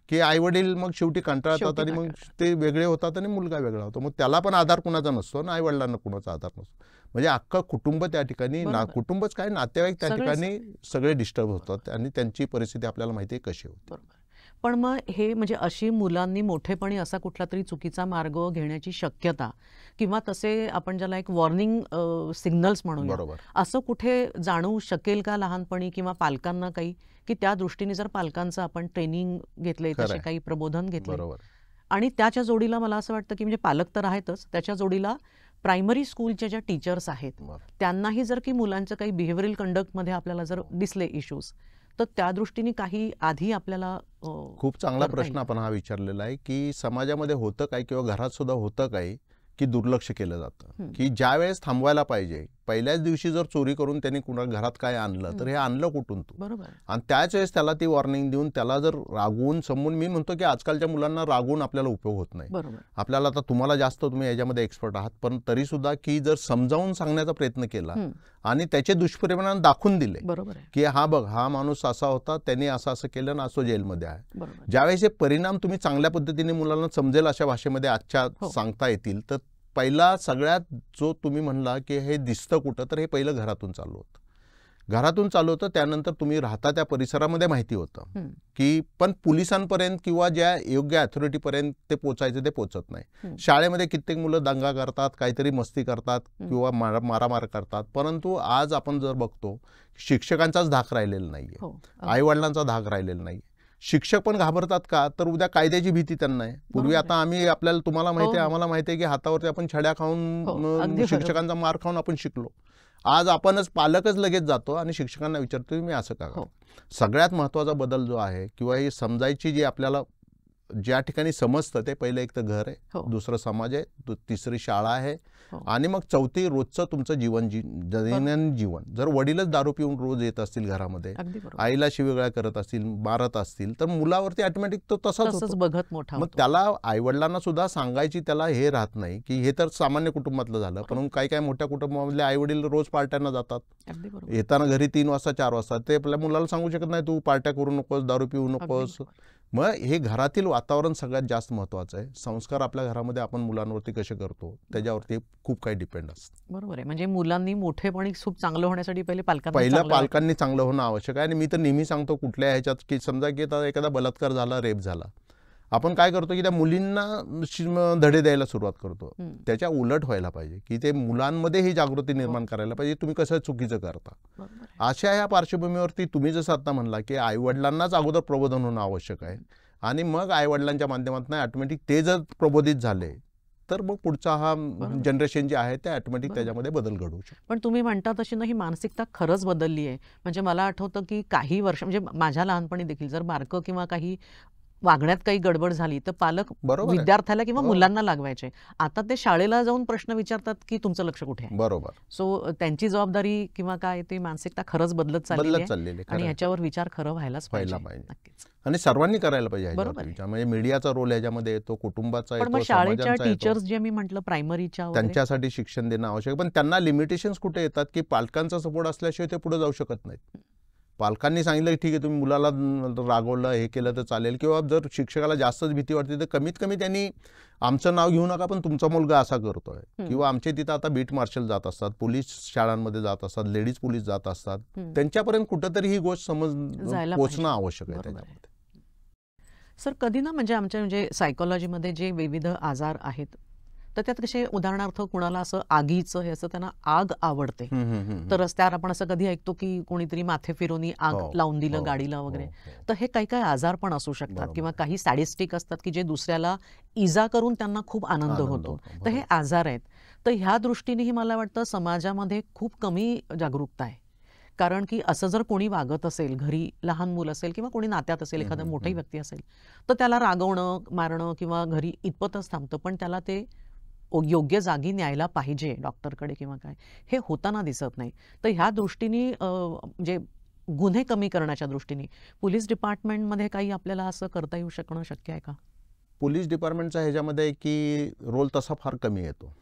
की आई वडील मग शेवटी कंटाळतात आणि मग ते वेगळे होतात आणि मुलगा वेगळा होतो मग त्याला पण आधार कुणाचा नसतो ना आई वडिलांना कुणाचा आधार नसतो म्हणजे अख्खं कुटुंब त्या ठिकाणी ना कुटुंबच काय नातेवाईक त्या ठिकाणी सगळे डिस्टर्ब होतात आणि त्यांची परिस्थिती आपल्याला माहिती आहे कशी होती पण मग हे म्हणजे अशी मुलांनी मोठेपणी असा कुठला तरी चुकीचा मार्ग घेण्याची शक्यता किंवा तसे आपण ज्याला एक वॉर्निंग सिग्नल्स म्हणून असं कुठे जाणू शकेल का लहानपणी किंवा पालकांना काही की त्या दृष्टीने जर पालकांचं आपण ट्रेनिंग घेतले तसे काही प्रबोधन घेतले आणि त्याच्या जोडीला मला असं वाटतं की म्हणजे पालक तर आहेतच त्याच्या जोडीला प्रायमरी स्कूलच्या ज्या टीचर्स आहेत त्यांनाही जर की मुलांचं काही कंडक्ट कंडक्टमध्ये आपल्याला जर दिसले इश्यूज तर त्या दृष्टीने काही आधी आपल्याला खूप चांगला प्रश्न आपण हा विचारलेला आहे की समाजामध्ये होतं काय किंवा घरात सुद्धा होतं काय की दुर्लक्ष केलं जातं की ज्या वेळेस थांबवायला पाहिजे पहिल्याच दिवशी जर चोरी करून त्यांनी कुणा घरात काय आणलं तर हे आणलं कुठून तू बरोबर आणि त्याच वेळेस त्याला ती वॉर्निंग देऊन त्याला जर रागवून समजून मी म्हणतो की आजकालच्या मुलांना रागवून आपल्याला उपयोग होत नाही आपल्याला आता तुम्हाला जास्त तुम्ही याच्यामध्ये एक्सपर्ट आहात पण तरी सुद्धा की जर समजावून सांगण्याचा प्रयत्न केला आणि त्याचे दुष्परिणाम दाखवून दिले बरोबर की हा बघ हा माणूस असा होता त्यांनी असं असं केलं ना असं जेलमध्ये आहे ज्यावेळेस हे परिणाम तुम्ही चांगल्या पद्धतीने मुलांना समजेल अशा भाषेमध्ये आजच्या हो. सांगता येतील तर पहिला सगळ्यात जो तुम्ही म्हणला की हे दिसतं कुठं तर हे पहिलं घरातून चालू होतं घरातून चालू होतं त्यानंतर तुम्ही राहता त्या परिसरामध्ये माहिती होतं की पण पोलिसांपर्यंत किंवा ज्या योग्य अथॉरिटीपर्यंत ते पोचायचं ते पोचत नाही शाळेमध्ये कित्येक मुलं दंगा करतात काहीतरी मस्ती करतात किंवा मारामार करतात परंतु आज आपण जर बघतो शिक्षकांचाच धाक राहिलेला नाहीये हो, आईवडिलांचा धाक राहिलेला नाही शिक्षक पण घाबरतात का तर उद्या कायद्याची भीती त्यांना आहे पूर्वी आता आम्ही आपल्याला तुम्हाला माहिती आहे हो. आम्हाला माहिती आहे की हातावरती आपण छड्या खाऊन हो, शिक्षकांचा मार खाऊन आपण शिकलो आज आपणच पालकच लगेच जातो आणि शिक्षकांना विचारतो मी असं का हो. सगळ्यात महत्त्वाचा बदल जो आहे किंवा ही समजायची जी आपल्याला ज्या ठिकाणी समजतं ते पहिलं एक तर घर आहे हो. दुसरं समाज आहे तिसरी शाळा आहे हो. आणि मग चौथी रोजचं तुमचं जीवन जी दैनंदिन जीवन जर वडीलच दारू पिऊन रोज येत असतील घरामध्ये आईला शिवेगळा करत असतील मारत असतील तर मुलावरती ऑटोमॅटिक तो तसाच बघत मोठा मग त्याला आईवडिलांना सुद्धा सांगायची त्याला हे राहत नाही की हे तर सामान्य कुटुंबातलं झालं पण काही काही मोठ्या कुटुंबामधले आई वडील रोज पार्ट्यांना जातात येताना घरी तीन वाजता चार वाजता ते आपल्या मुलाला सांगू शकत नाही तू पार्ट्या करू नकोस दारू पिऊ नकोस मग हे घरातील वातावरण सगळ्यात जास्त महत्वाचं आहे संस्कार आपल्या घरामध्ये आपण मुलांवरती कसे करतो त्याच्यावरती खूप काही डिपेंड असतं बरोबर आहे म्हणजे मुलांनी मोठेपणी खूप चांगलं होण्यासाठी पहिले पहिल्या पालकांनी चांगलं होणं आवश्यक आहे आणि मी तर नेहमी सांगतो कुठल्या ह्याच्यात की समजा की एखादा बलात्कार झाला रेप झाला आपण काय करतो की त्या मुलींना धडे द्यायला सुरुवात करतो त्याच्या उलट व्हायला पाहिजे की ते मुलांमध्ये ही जागृती निर्माण करायला पाहिजे तुम्ही कसं चुकीचं करता अशा ह्या पार्श्वभूमीवरती तुम्ही जसं आता म्हणला की आईवडिलांनाच अगोदर प्रबोधन होणं आवश्यक आहे आणि मग आईवडिलांच्या माध्यमातून ऑटोमॅटिक ते जर प्रबोधित झाले तर मग पुढचा हा जनरेशन जे आहे ते ऑटोमॅटिक त्याच्यामध्ये बदल घडू शकतो पण तुम्ही म्हणता तशी ना ही मानसिकता खरंच बदलली आहे म्हणजे मला आठवतं की काही वर्ष म्हणजे माझ्या लहानपणी देखील जर मार्क किंवा काही वागण्यात काही गडबड झाली तर पालक विद्यार्थ्याला किंवा मुलांना लागवायचे आता ते शाळेला जाऊन प्रश्न विचारतात की तुमचं लक्ष कुठे आहे बरोबर सो त्यांची जबाबदारी किंवा काय ते मानसिकता खरंच बदलत चाललेली आणि ह्याच्यावर विचार खरं व्हायलाच पाहिजे आणि सर्वांनी करायला पाहिजे बरोबर म्हणजे मीडियाचा रोल याच्यामध्ये येतो कुटुंबाचा पण शाळेच्या टीचर्स जे मी म्हटलं प्रायमरीच्या त्यांच्यासाठी शिक्षण देणं आवश्यक पण त्यांना लिमिटेशन कुठे येतात की पालकांचा सपोर्ट असल्याशिवाय ते पुढे जाऊ शकत नाहीत पालकांनी सांगितलं की ठीक आहे तुम्ही मुलाला रागवलं हे केलं तर चालेल किंवा जर शिक्षकाला जास्तच भीती वाटते तर कमीत कमी त्यांनी आमचं नाव घेऊ नका पण तुमचा मुलगा असा करतोय किंवा आमचे तिथं आता बीट मार्शल जात असतात पोलीस शाळांमध्ये जात असतात लेडीज पोलीस जात असतात त्यांच्यापर्यंत कुठंतरी ही गोष्ट समज पोचणं आवश्यक आहे सर कधी ना म्हणजे आमच्या म्हणजे सायकोलॉजीमध्ये जे विविध आजार आहेत तर त्यात कसे उदाहरणार्थ कुणाला असं आगीचं हे असं त्यांना आग आवडते तर रस्त्यावर आपण असं कधी ऐकतो की कोणीतरी माथे फिरून आग हो, लावून दिलं हो, गाडीला हो, वगैरे तर हे काही काही आजार पण असू शकतात किंवा काही सॅडिस्टिक असतात की जे दुसऱ्याला इजा करून त्यांना खूप आनंद होतो तर हे आजार आहेत तर ह्या दृष्टीनेही मला वाटतं समाजामध्ये खूप कमी जागरूकता आहे कारण की असं जर कोणी वागत असेल घरी लहान मूल असेल किंवा कोणी नात्यात असेल एखादा मोठाही व्यक्ती असेल तर त्याला रागवणं मारणं किंवा घरी इतपतच थांबतं पण त्याला ते योग्य जागी न्यायला पाहिजे डॉक्टरकडे किंवा काय हे होताना दिसत नाही तर ह्या दृष्टीने म्हणजे गुन्हे कमी करण्याच्या दृष्टीने पोलीस डिपार्टमेंटमध्ये काही आपल्याला असं करता येऊ शकणं शक्य आहे का पोलीस डिपार्टमेंटचा ह्याच्यामध्ये की रोल तसा फार कमी येतो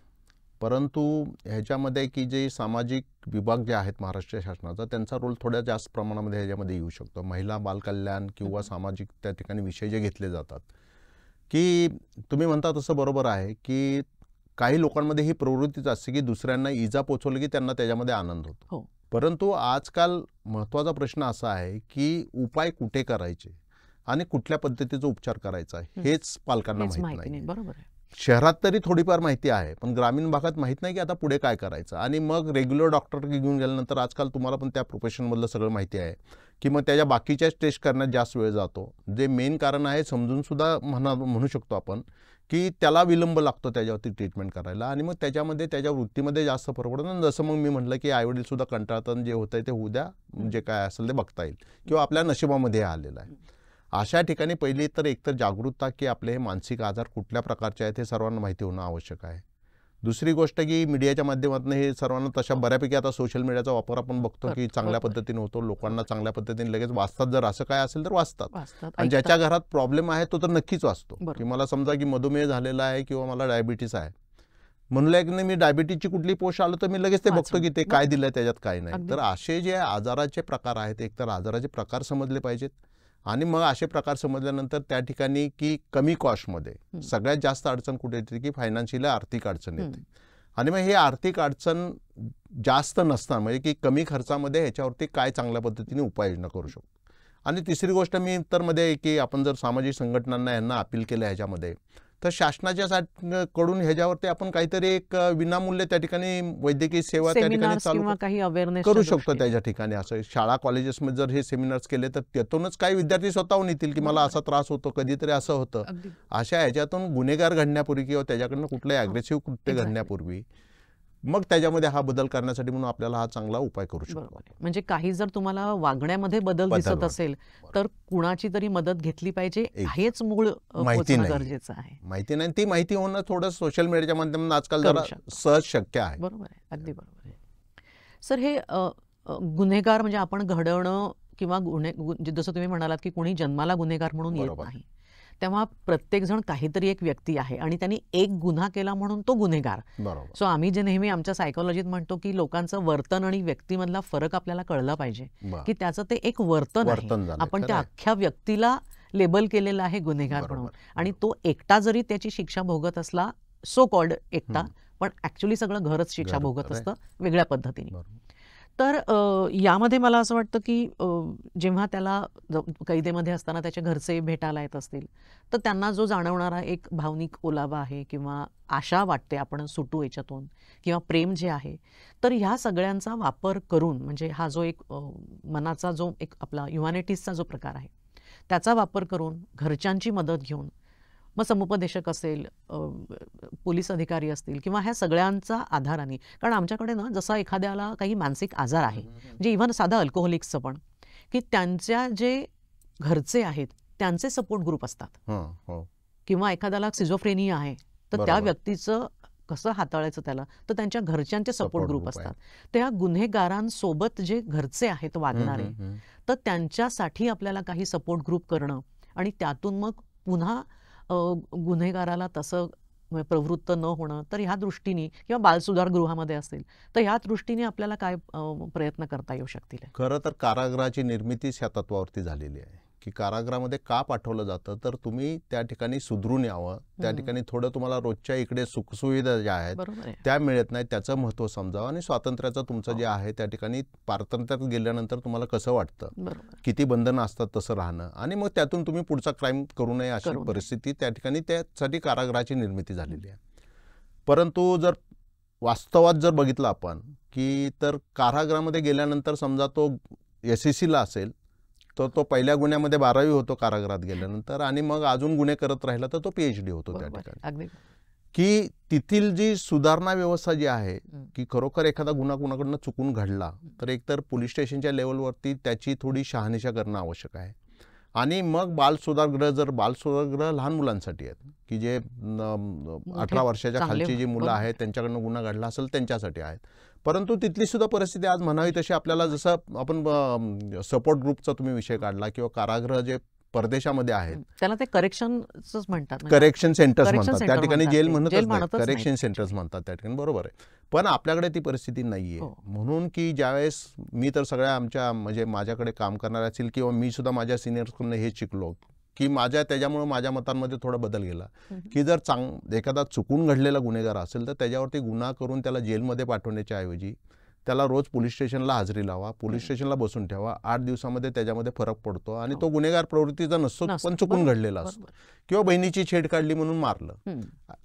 परंतु ह्याच्यामध्ये की जे सामाजिक विभाग जे आहेत महाराष्ट्र शासनाचा त्यांचा रोल थोड्या जास्त प्रमाणामध्ये ह्याच्यामध्ये येऊ शकतो महिला बालकल्याण किंवा सामाजिक त्या ठिकाणी विषय जे घेतले जातात की तुम्ही म्हणता तसं बरोबर आहे की काही लोकांमध्ये ही प्रवृत्तीच असते की दुसऱ्यांना इजा पोचवली की त्यांना त्याच्यामध्ये आनंद होतो हो. परंतु आजकाल महत्वाचा प्रश्न असा आहे की उपाय कुठे करायचे आणि कुठल्या पद्धतीचा उपचार करायचा हेच पालकांना माहित नाही बरोबर शहरात तरी थोडीफार माहिती आहे पण ग्रामीण भागात माहित नाही की आता पुढे काय करायचं आणि मग रेग्युलर डॉक्टर घेऊन गेल्यानंतर आजकाल तुम्हाला पण त्या प्रोफेशनमधलं सगळं माहिती आहे की मग त्याच्या बाकीच्या टेस्ट करण्यात जास्त वेळ जातो जे मेन कारण आहे समजून सुद्धा म्हणा म्हणू शकतो आपण की त्याला विलंब लागतो त्याच्यावरती ट्रीटमेंट करायला आणि मग त्याच्यामध्ये त्याच्या वृत्तीमध्ये जास्त फरक पडतो जसं मग मी म्हटलं की आईवडीलसुद्धा कंटाळतन जे होतं आहे ते होऊ द्या जे काय असेल ते बघता येईल किंवा आपल्या नशिबामध्ये आलेलं आहे अशा ठिकाणी पहिली तर एकतर जागरूकता की आपले हे मानसिक आजार कुठल्या प्रकारचे आहेत हे सर्वांना माहिती होणं आवश्यक आहे दुसरी गोष्ट की मीडियाच्या माध्यमातून हे सर्वांना तशा हो. बऱ्यापैकी आता सोशल मीडियाचा वापर आपण बघतो की चांगल्या पद्धतीने होतो लोकांना हो. चांगल्या पद्धतीने लगेच वाचतात जर असं काय असेल तर वाचतात आणि ज्याच्या घरात प्रॉब्लेम आहे तो तर नक्कीच वाचतो की मला समजा की मधुमेह झालेला आहे किंवा मला डायबिटीस आहे म्हणलं की मी डायबिटीजची कुठली पोस्ट आलो तर मी लगेच ते बघतो की ते काय दिलं त्याच्यात काय नाही तर असे जे आजाराचे प्रकार आहेत एकतर आजाराचे प्रकार समजले पाहिजेत आणि मग असे प्रकार समजल्यानंतर त्या ठिकाणी की कमी कॉस्टमध्ये सगळ्यात जास्त अडचण कुठे येते की फायनान्शियल आर्थिक अडचण येते आणि मग हे आर्थिक अडचण जास्त नसताना म्हणजे की कमी खर्चामध्ये ह्याच्यावरती काय चांगल्या पद्धतीने उपाययोजना करू शकतो आणि तिसरी गोष्ट मी तर मध्ये की आपण जर सामाजिक संघटनांना यांना अपील केलं ह्याच्यामध्ये तर शासनाच्या कडून ह्याच्यावरती आपण काहीतरी एक विनामूल्य त्या ठिकाणी वैद्यकीय सेवा त्या ठिकाणी चालू काही अवेअरनेस करू शकतो त्याच्या ठिकाणी असं शाळा कॉलेजेसमध्ये जर हे सेमिनार्स केले तर त्यातूनच काही विद्यार्थी स्वतःहून येतील की मला असा त्रास होतो कधीतरी असं होतं अशा ह्याच्यातून गुन्हेगार घडण्यापूर्वी किंवा त्याच्याकडनं कुठले अग्रेसिव्ह कृत्य घडण्यापूर्वी मग त्याच्यामध्ये हा बदल करण्यासाठी म्हणून आपल्याला हा चांगला उपाय करू शकतो म्हणजे काही जर तुम्हाला वागण्यामध्ये बदल दिसत असेल तर कुणाची तरी मदत घेतली पाहिजे हेच मूळ माहिती गरजेचं आहे माहिती नाही ती माहिती होणं थोडं सोशल मीडियाच्या माध्यमातून आजकाल जरा सहज शक्य आहे बरोबर आहे अगदी बरोबर आहे सर हे गुन्हेगार म्हणजे आपण घडवणं किंवा गुन्हे जसं तुम्ही म्हणालात की कुणी जन्माला गुन्हेगार म्हणून येत नाही तेव्हा प्रत्येकजण काहीतरी एक व्यक्ती आहे आणि त्यांनी एक गुन्हा केला म्हणून तो गुन्हेगार सो आम्ही जे नेहमी आमच्या सायकोलॉजीत म्हणतो की लोकांचं वर्तन आणि व्यक्तीमधला फरक आपल्याला कळला पाहिजे की त्याचं ते एक वर्तन आहे आपण त्या अख्ख्या व्यक्तीला लेबल केलेलं आहे गुन्हेगार म्हणून आणि तो एकटा जरी त्याची शिक्षा भोगत असला सो कॉल्ड एकटा पण ऍक्च्युली सगळं घरच शिक्षा भोगत असतं वेगळ्या पद्धतीने तर यामध्ये मला असं वाटतं की जेव्हा त्याला कैदेमध्ये असताना त्याच्या घरचे भेटायला येत असतील तर त्यांना जो जाणवणारा एक भावनिक ओलावा आहे किंवा आशा वाटते आपण सुटू याच्यातून किंवा प्रेम जे आहे तर ह्या सगळ्यांचा वापर करून म्हणजे हा जो एक मनाचा जो एक आपला ह्युमॅनिटीजचा जो प्रकार आहे त्याचा वापर करून घरच्यांची मदत घेऊन मग समुपदेशक असेल पोलीस अधिकारी असतील किंवा ह्या सगळ्यांचा आधाराने कारण आमच्याकडे ना जसा एखाद्याला काही मानसिक आजार आहे म्हणजे इव्हन साधा अल्कोहोलिक्सचं पण की त्यांच्या जे घरचे आहेत त्यांचे सपोर्ट ग्रुप असतात हो. किंवा एखाद्याला सिझोफ्रेनिया आहे तर त्या व्यक्तीचं कसं हाताळायचं त्याला तर त्यांच्या घरच्यांचे सपोर्ट ग्रुप असतात त्या गुन्हेगारांसोबत जे घरचे आहेत वागणारे तर त्यांच्यासाठी आपल्याला काही सपोर्ट ग्रुप करणं आणि त्यातून मग पुन्हा गुन्हेगाराला तसं म्हणजे प्रवृत्त न होणं तर ह्या दृष्टीने किंवा बालसुधार गृहामध्ये असेल तर ह्या दृष्टीने आपल्याला काय प्रयत्न करता येऊ शकतील खरं तर कारागृहाची निर्मितीच ह्या तत्वावरती झालेली आहे की कारागृहामध्ये का पाठवलं जातं तर तुम्ही त्या ठिकाणी सुधरून यावं त्या ठिकाणी थोडं तुम्हाला रोजच्या इकडे सुखसुविधा ज्या आहेत त्या मिळत नाहीत त्याचं महत्व समजावं आणि स्वातंत्र्याचं तुमचं जे आहे त्या ठिकाणी पारतंत्र्यात गेल्यानंतर तुम्हाला कसं वाटतं किती बंधनं असतात तसं राहणं आणि मग त्यातून तुम्ही पुढचा क्राईम करू नये अशी परिस्थिती त्या ठिकाणी त्यासाठी कारागृहाची निर्मिती झालेली आहे परंतु जर वास्तवात जर बघितलं आपण की तर कारागृहामध्ये गेल्यानंतर समजा तो एस सी e सीला असेल तर तो पहिल्या गुन्ह्यामध्ये बारावी होतो कारागृहात गेल्यानंतर आणि मग अजून गुन्हे करत राहिला तर तो पीएचडी होतो त्या ठिकाणी की तिथील जी सुधारणा व्यवस्था जी आहे की खरोखर एखादा गुन्हा कुणाकडनं चुकून घडला तर एकतर पोलीस स्टेशनच्या लेवलवरती त्याची थोडी शहानिशा करणं आवश्यक आहे आणि मग बाल सुधारगृह जर बाल सुधारगृह लहान मुलांसाठी आहेत की जे अठरा वर्षाच्या खालची जी मुलं आहेत त्यांच्याकडनं गुन्हा घडला असेल त्यांच्यासाठी आहेत परंतु तिथली सुद्धा परिस्थिती आज म्हणावी तशी आपल्याला जसं आपण सपोर्ट ग्रुपचा तुम्ही विषय काढला किंवा कारागृह जे परदेशामध्ये आहेत त्याला ते करेक्शन म्हणतात करेक्शन म्हणजे. सेंटर्स म्हणतात त्या ठिकाणी जेल म्हणत करेक्शन सेंटर्स म्हणतात त्या ठिकाणी बरोबर आहे पण आपल्याकडे ती परिस्थिती नाहीये हो. म्हणून की ज्यावेळेस मी तर सगळ्या आमच्या म्हणजे माझ्याकडे काम करणार असेल किंवा मी सुद्धा माझ्या सिनियर्सकडून हे शिकलो की माझ्या त्याच्यामुळं माझ्या मतांमध्ये थोडा बदल गेला की जर चांग एखादा चुकून घडलेला गुन्हेगार असेल तर त्याच्यावरती गुन्हा करून त्याला जेलमध्ये पाठवण्याच्या ऐवजी त्याला रोज पोलीस स्टेशनला हजेरी लावा पोलीस स्टेशनला बसून ठेवा आठ दिवसामध्ये त्याच्यामध्ये फरक पडतो आणि तो हो. गुन्हेगार प्रवृत्तीचा नसतो पण चुकून घडलेला असतो किंवा बहिणीची छेड काढली म्हणून मारलं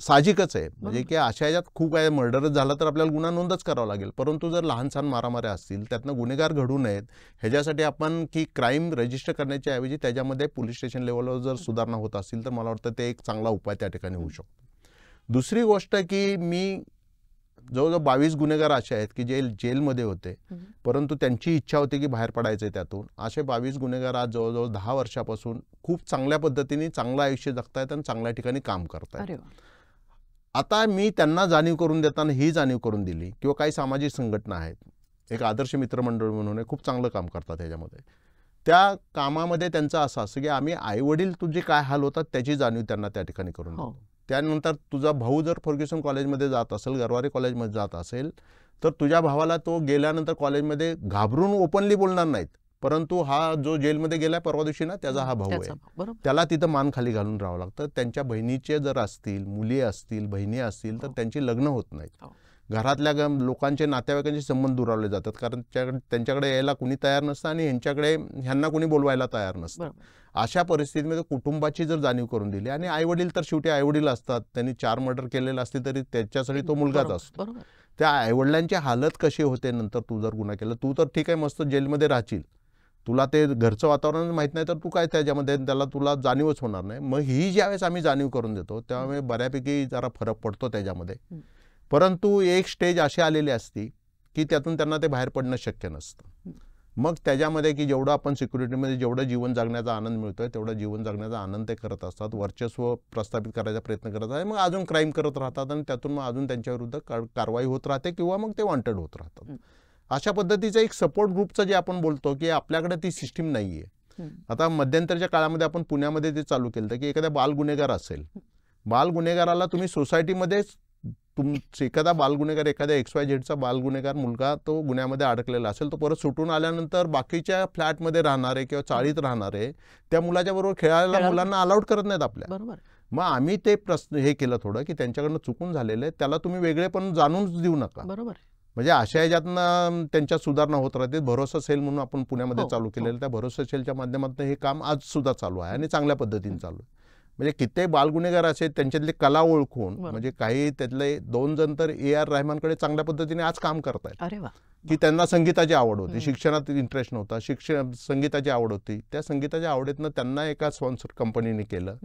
साहजिकच आहे म्हणजे की अशा याच्यात खूप काय मर्डरच झाला तर आपल्याला गुन्हा नोंदच करावा लागेल परंतु जर लहान सहान मारामाऱ्या असतील त्यातनं गुन्हेगार घडू नयेत ह्याच्यासाठी आपण की क्राईम रजिस्टर करण्याच्या ऐवजी त्याच्यामध्ये पोलीस स्टेशन लेवलवर जर सुधारणा होत असतील तर मला वाटतं ते एक चांगला उपाय त्या ठिकाणी होऊ शकतो दुसरी गोष्ट की मी जवळजवळ बावीस गुन्हेगार असे आहेत की जे जेलमध्ये होते परंतु त्यांची इच्छा होती की बाहेर पडायचे त्यातून असे बावीस गुन्हेगार आज जवळजवळ दहा वर्षापासून खूप चांगल्या पद्धतीने चांगलं आयुष्य जगतायत आणि चांगल्या ठिकाणी काम आहेत आता मी त्यांना जाणीव करून देताना ही जाणीव करून दिली किंवा काही सामाजिक संघटना आहेत एक आदर्श मित्रमंडळ म्हणून खूप चांगलं काम करतात त्याच्यामध्ये त्या कामामध्ये त्यांचं असं असं की आम्ही आईवडील तुझे काय हाल होतात त्याची जाणीव त्यांना त्या ठिकाणी करून हो. देतो त्यानंतर तुझा भाऊ जर फर्ग्युसन कॉलेजमध्ये जात असेल गरवारे कॉलेजमध्ये जात असेल तर तुझ्या भावाला तो गेल्यानंतर कॉलेजमध्ये घाबरून ओपनली बोलणार नाहीत परंतु हा जो जेलमध्ये गेला परवा दिवशी ना त्याचा हा भाऊ आहे त्याला तिथं मान खाली घालून राहावं लागतं त्यांच्या बहिणीचे जर असतील मुली असतील बहिणी असतील तर हो. त्यांची लग्न होत नाहीत हो. घरातल्या लोकांचे नातेवाईकांचे संबंध दुरावले जातात कारण त्यांच्याकडे यायला कुणी तयार नसतं आणि यांच्याकडे ह्यांना कुणी बोलवायला तयार नसतं अशा परिस्थितीमध्ये कुटुंबाची जर जाणीव करून दिली आणि आईवडील तर शेवटी आईवडील असतात त्यांनी चार मर्डर केलेले असते तरी त्याच्यासाठी तो मुलगाच असतो त्या आईवडिलांची हालत कशी होते नंतर तू जर गुन्हा केला तू तर ठीक आहे मस्त जेलमध्ये राहशील तुला ते घरचं वातावरण माहीत नाही तर तू काय त्याच्यामध्ये त्याला तुला जाणीवच होणार नाही मग ही ज्यावेळेस आम्ही जाणीव करून देतो त्यामुळे बऱ्यापैकी जरा फरक पडतो त्याच्यामध्ये परंतु एक स्टेज अशी आलेली असती की त्यातून त्यांना ते बाहेर पडणं शक्य नसतं मग त्याच्यामध्ये की जेवढं आपण सिक्युरिटीमध्ये जेवढं जीवन जगण्याचा आनंद मिळतोय तेवढा तेवढं जीवन जगण्याचा आनंद ते करत असतात वर्चस्व प्रस्थापित करायचा प्रयत्न करत असतात मग अजून क्राईम करत राहतात आणि त्यातून मग अजून त्यांच्याविरुद्ध विरुद्ध कारवाई होत राहते किंवा मग ते वॉन्टेड होत राहतात अशा पद्धतीचा एक सपोर्ट ग्रुपचं जे आपण बोलतो की आपल्याकडे ती सिस्टीम नाही आहे आता मध्यंतरच्या काळामध्ये आपण पुण्यामध्ये ते चालू केलं की एखाद्या बाल गुन्हेगार असेल बाल गुन्हेगाराला तुम्ही सोसायटीमध्येच तुमचे एखादा बालगुन्हेगार एखाद्या एक्स वाय झेडचा बालगुन्हेगार मुलगा तो गुन्ह्यामध्ये अडकलेला असेल तो परत सुटून आल्यानंतर बाकीच्या फ्लॅटमध्ये राहणारे किंवा चाळीत राहणारे त्या मुलाच्या बरोबर खेळायला मुलांना अलाउड करत नाहीत आपल्या बरोबर मग आम्ही ते प्रश्न हे केलं थोडं की त्यांच्याकडनं चुकून झालेलं आहे त्याला तुम्ही वेगळे पण जाणून देऊ नका बरोबर म्हणजे अशा याच्यातनं त्यांच्या सुधारणा होत राहतील भरोसा सेल म्हणून आपण पुण्यामध्ये हो, चालू हो. केलेलं त्या भरोसा सेलच्या माध्यमातून हे काम आज सुद्धा चालू आहे आणि चांगल्या पद्धतीने चालू आहे म्हणजे कित्येक बालगुन्हेगार असे त्यांच्यातले कला ओळखून म्हणजे काही त्यातले दोन जण तर ए आर रहमानकडे चांगल्या पद्धतीने आज काम करत आहेत की त्यांना संगीताची आवड होती शिक्षणात इंटरेस्ट नव्हता शिक्षण संगीताची आवड होती त्या संगीताच्या आवडीतनं त्यांना एका स्पॉन्सर कंपनीने केलं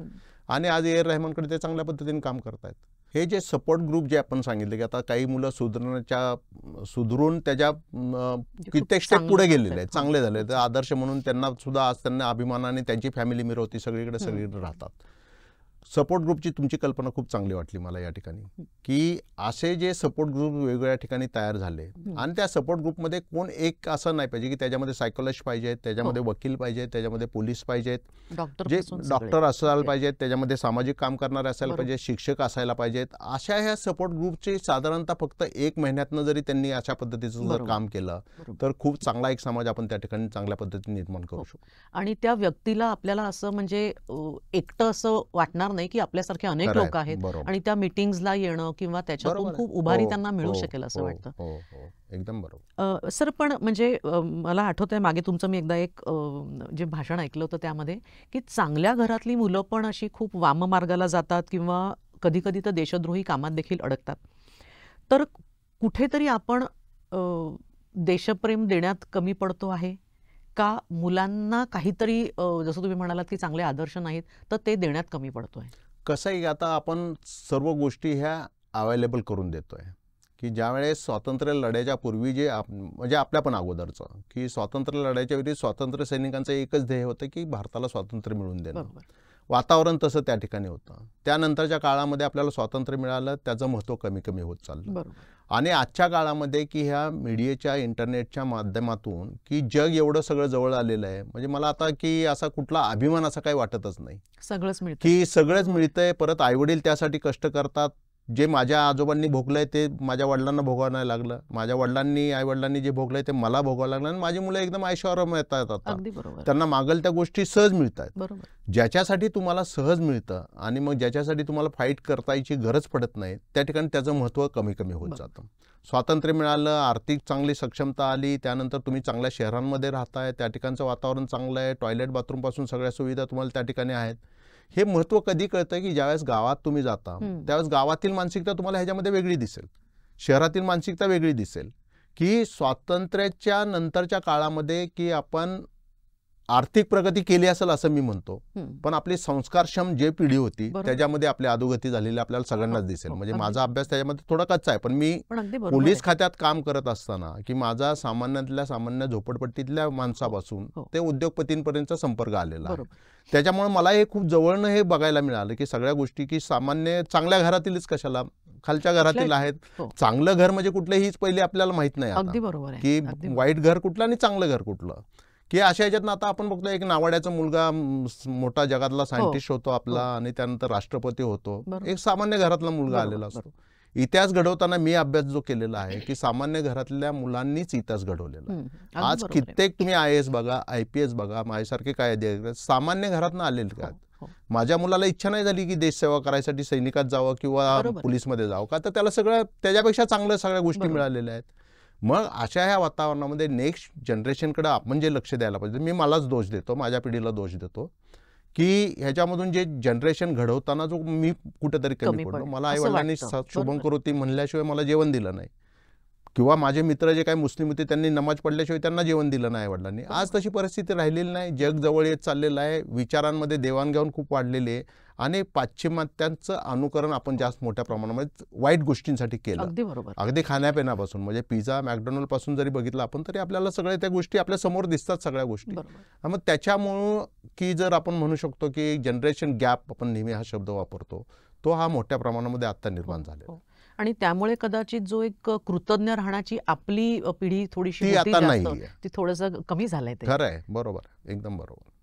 आणि आज ए आर रहमानकडे ते चांगल्या पद्धतीने काम करतायत हे जे सपोर्ट ग्रुप जे आपण सांगितले की आता काही मुलं सुधारण्याच्या सुधरून त्याच्या म्हणजे कित्येक स्टेप पुढे गेलेले आहेत हो. चांगले झाले तर आदर्श म्हणून त्यांना सुद्धा आज त्यांना अभिमानाने त्यांची फॅमिली मिरवती सगळीकडे सगळीकडे राहतात सपोर्ट ग्रुपची तुमची कल्पना खूप चांगली वाटली मला या ठिकाणी की असे जे सपोर्ट ग्रुप वेगवेगळ्या ठिकाणी तयार झाले आणि त्या सपोर्ट ग्रुपमध्ये कोण एक असं नाही पाहिजे की त्याच्यामध्ये सायकोलॉजिस्ट पाहिजेत त्याच्यामध्ये हो. वकील पाहिजेत त्याच्यामध्ये पोलीस पाहिजेत जे डॉक्टर असायला पाहिजेत त्याच्यामध्ये सामाजिक काम करणारे असायला पाहिजे शिक्षक असायला पाहिजेत अशा ह्या सपोर्ट ग्रुपचे साधारणतः फक्त एक महिन्यातनं जरी त्यांनी अशा पद्धतीचं जर काम केलं तर खूप चांगला एक समाज आपण त्या ठिकाणी चांगल्या पद्धतीने निर्माण करू हो. शकतो आणि त्या व्यक्तीला आपल्याला असं म्हणजे एकटं असं वाटणार नाही की आपल्यासारखे अनेक लोक आहेत आणि त्या मिटिंगला येणं किंवा त्याच्यातून खूप उभारी हो, त्यांना मिळू हो, शकेल असं हो, वाटतं एकदम बरोबर सर पण म्हणजे मला आठवत आहे मागे तुमचं मी एकदा एक जे भाषण ऐकलं होतं त्यामध्ये की चांगल्या घरातली मुलं पण अशी खूप वाम मार्गाला जातात किंवा कधी कधी तर देशद्रोही कामात देखील अडकतात तर कुठेतरी आपण देशप्रेम देण्यात कमी पडतो आहे का मुलांना काहीतरी जसं तुम्ही म्हणालात की चांगले आदर्श नाहीत तर ते देण्यात कमी पडतोय आहे कसंही आता आपण सर्व गोष्टी ह्या अवेलेबल करून देतोय की ज्यावेळेस स्वातंत्र्य लढ्याच्या पूर्वी जे आप म्हणजे आपल्या पण अगोदरचं की स्वातंत्र्य लढ्याच्या वेळी स्वातंत्र्य सैनिकांचं एकच ध्येय होतं की भारताला स्वातंत्र्य मिळवून देणं वातावरण तसं त्या ठिकाणी होतं त्यानंतरच्या काळामध्ये आपल्याला स्वातंत्र्य मिळालं त्याचं महत्त्व कमी कमी होत चाललं आणि आजच्या काळामध्ये की ह्या मीडियाच्या इंटरनेटच्या माध्यमातून की जग एवढं सगळं जवळ आलेलं आहे म्हणजे मला आता की असा कुठला अभिमान असा काही वाटतच नाही सगळंच मिळतं की सगळंच मिळतंय परत आईवडील त्यासाठी कष्ट करतात जे माझ्या आजोबांनी भोगलं आहे ते माझ्या वडिलांना भोगावं नाही लागलं माझ्या वडिलांनी आई वडिलांनी जे भोगलं ते मला भोगावं लागलं आणि माझी मुलं एकदम आयशावर येतात त्यांना मागल त्या गोष्टी सहज मिळत आहेत ज्याच्यासाठी तुम्हाला सहज मिळतं आणि मग ज्याच्यासाठी तुम्हाला फाईट करतायची गरज पडत नाही त्या ठिकाणी त्याचं महत्त्व कमी कमी होत जातं स्वातंत्र्य मिळालं आर्थिक चांगली सक्षमता आली त्यानंतर तुम्ही चांगल्या शहरांमध्ये राहताय त्या ठिकाणचं वातावरण चांगलं आहे टॉयलेट बाथरूमपासून सगळ्या सुविधा तुम्हाला त्या ठिकाणी आहेत हे महत्व कधी कळतं की ज्यावेळेस गावात तुम्ही जाता त्यावेळेस गावातील मानसिकता तुम्हाला ह्याच्यामध्ये वेगळी दिसेल शहरातील मानसिकता वेगळी दिसेल की स्वातंत्र्याच्या नंतरच्या काळामध्ये की आपण आर्थिक प्रगती केली असेल असं मी म्हणतो पण आपली संस्कारक्षम जे पिढी होती त्याच्यामध्ये आपली अधोगती झालेली आपल्याला सगळ्यांनाच हो, हो, दिसेल हो, म्हणजे माझा अभ्यास त्याच्यामध्ये थोडा कच्चा आहे पण मी पोलीस खात्यात काम करत असताना की माझा सामान्यातल्या सामान्य झोपडपट्टीतल्या माणसापासून ते उद्योगपतींपर्यंतचा संपर्क आलेला त्याच्यामुळे मला हे खूप जवळनं हे बघायला मिळालं की सगळ्या गोष्टी की सामान्य चांगल्या घरातीलच कशाला खालच्या घरातील आहेत चांगलं घर म्हणजे हीच पहिले आपल्याला माहित नाही की वाईट घर कुठलं आणि चांगलं घर कुठलं की अशा याच्यातनं आता आपण बघतो एक नावाड्याचा मुलगा मोठा जगातला हो, सायंटिस्ट होतो हो. आपला आणि त्यानंतर राष्ट्रपती होतो एक सामान्य घरातला मुलगा आलेला असतो इतिहास घडवताना मी अभ्यास जो केलेला आहे की सामान्य घरातल्या मुलांनीच इतिहास घडवलेला आज कित्येक तुम्ही आय एस बघा आय पी एस बघा माझ्यासारखे काय सामान्य घरातनं आलेले हो, का माझ्या मुलाला इच्छा नाही झाली की देशसेवा करायसाठी सैनिकात जावं किंवा मध्ये जावं का तर त्याला सगळं त्याच्यापेक्षा चांगल्या सगळ्या गोष्टी मिळालेल्या आहेत मग अशा ह्या वातावरणामध्ये नेक्स्ट जनरेशनकडं आपण जे लक्ष द्यायला पाहिजे मी मलाच दोष देतो माझ्या पिढीला दोष देतो की ह्याच्यामधून जे जनरेशन घडवताना जो मी कुठेतरी कमी पडलो मला आई वडिलांनी करू ती म्हणल्याशिवाय मला जेवण दिलं नाही किंवा माझे मित्र जे काही मुस्लिम होते त्यांनी नमाज पडल्याशिवाय त्यांना जेवण दिलं नाही वडिलांनी आज तशी परिस्थिती राहिलेली नाही जग जवळ येत चाललेलं आहे विचारांमध्ये देवाणघेवाण खूप वाढलेली आहे आणि पाश्चिमात्यांचं अनुकरण आपण जास्त मोठ्या प्रमाणामध्ये वाईट गोष्टींसाठी केलं अगदी बरोबर अगदी खाण्यापिण्यापासून म्हणजे पिझ्झा मॅकडोनल्ड पासून जरी बघितलं आपण तरी आपल्याला सगळ्या त्या गोष्टी आपल्या समोर दिसतात सगळ्या गोष्टी मग त्याच्यामुळं की जर आपण म्हणू शकतो की जनरेशन गॅप आपण नेहमी हा शब्द वापरतो तो हा मोठ्या प्रमाणामध्ये आता निर्माण हो, झाला हो. आणि त्यामुळे कदाचित जो एक कृतज्ञ राहण्याची आपली पिढी थोडीशी आता नाही ती थोडंसं कमी झालंय खरं आहे बरोबर एकदम बरोबर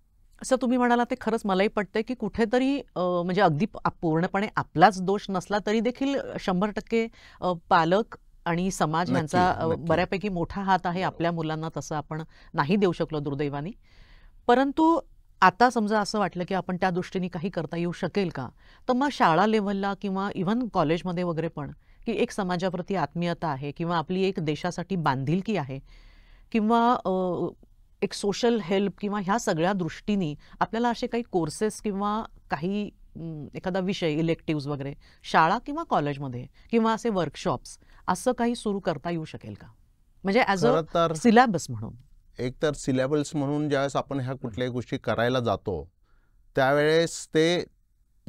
असं तुम्ही म्हणाला ते खरंच मलाही पटतंय की कुठेतरी म्हणजे अगदी पूर्णपणे आपलाच दोष नसला तरी देखील शंभर टक्के पालक आणि समाज यांचा बऱ्यापैकी मोठा हात आहे आपल्या मुलांना तसं आपण नाही देऊ शकलो दुर्दैवाने परंतु आता समजा असं वाटलं की आपण त्या दृष्टीने काही करता येऊ शकेल का तर मग शाळा लेव्हलला किंवा इव्हन कॉलेजमध्ये वगैरे पण की एक समाजाप्रती आत्मीयता आहे किंवा आपली एक देशासाठी बांधिलकी आहे किंवा एक सोशल हेल्प किंवा ह्या सगळ्या दृष्टीने आपल्याला असे काही कोर्सेस किंवा काही एखादा विषय इलेक्टिव्ह वगैरे शाळा किंवा कॉलेजमध्ये किंवा असे वर्कशॉप्स असं काही सुरू करता येऊ शकेल का म्हणजे ॲज अ सिलेबस म्हणून एक तर सिलेबस म्हणून ज्यावेळेस आपण ह्या कुठल्याही गोष्टी करायला जातो त्यावेळेस ते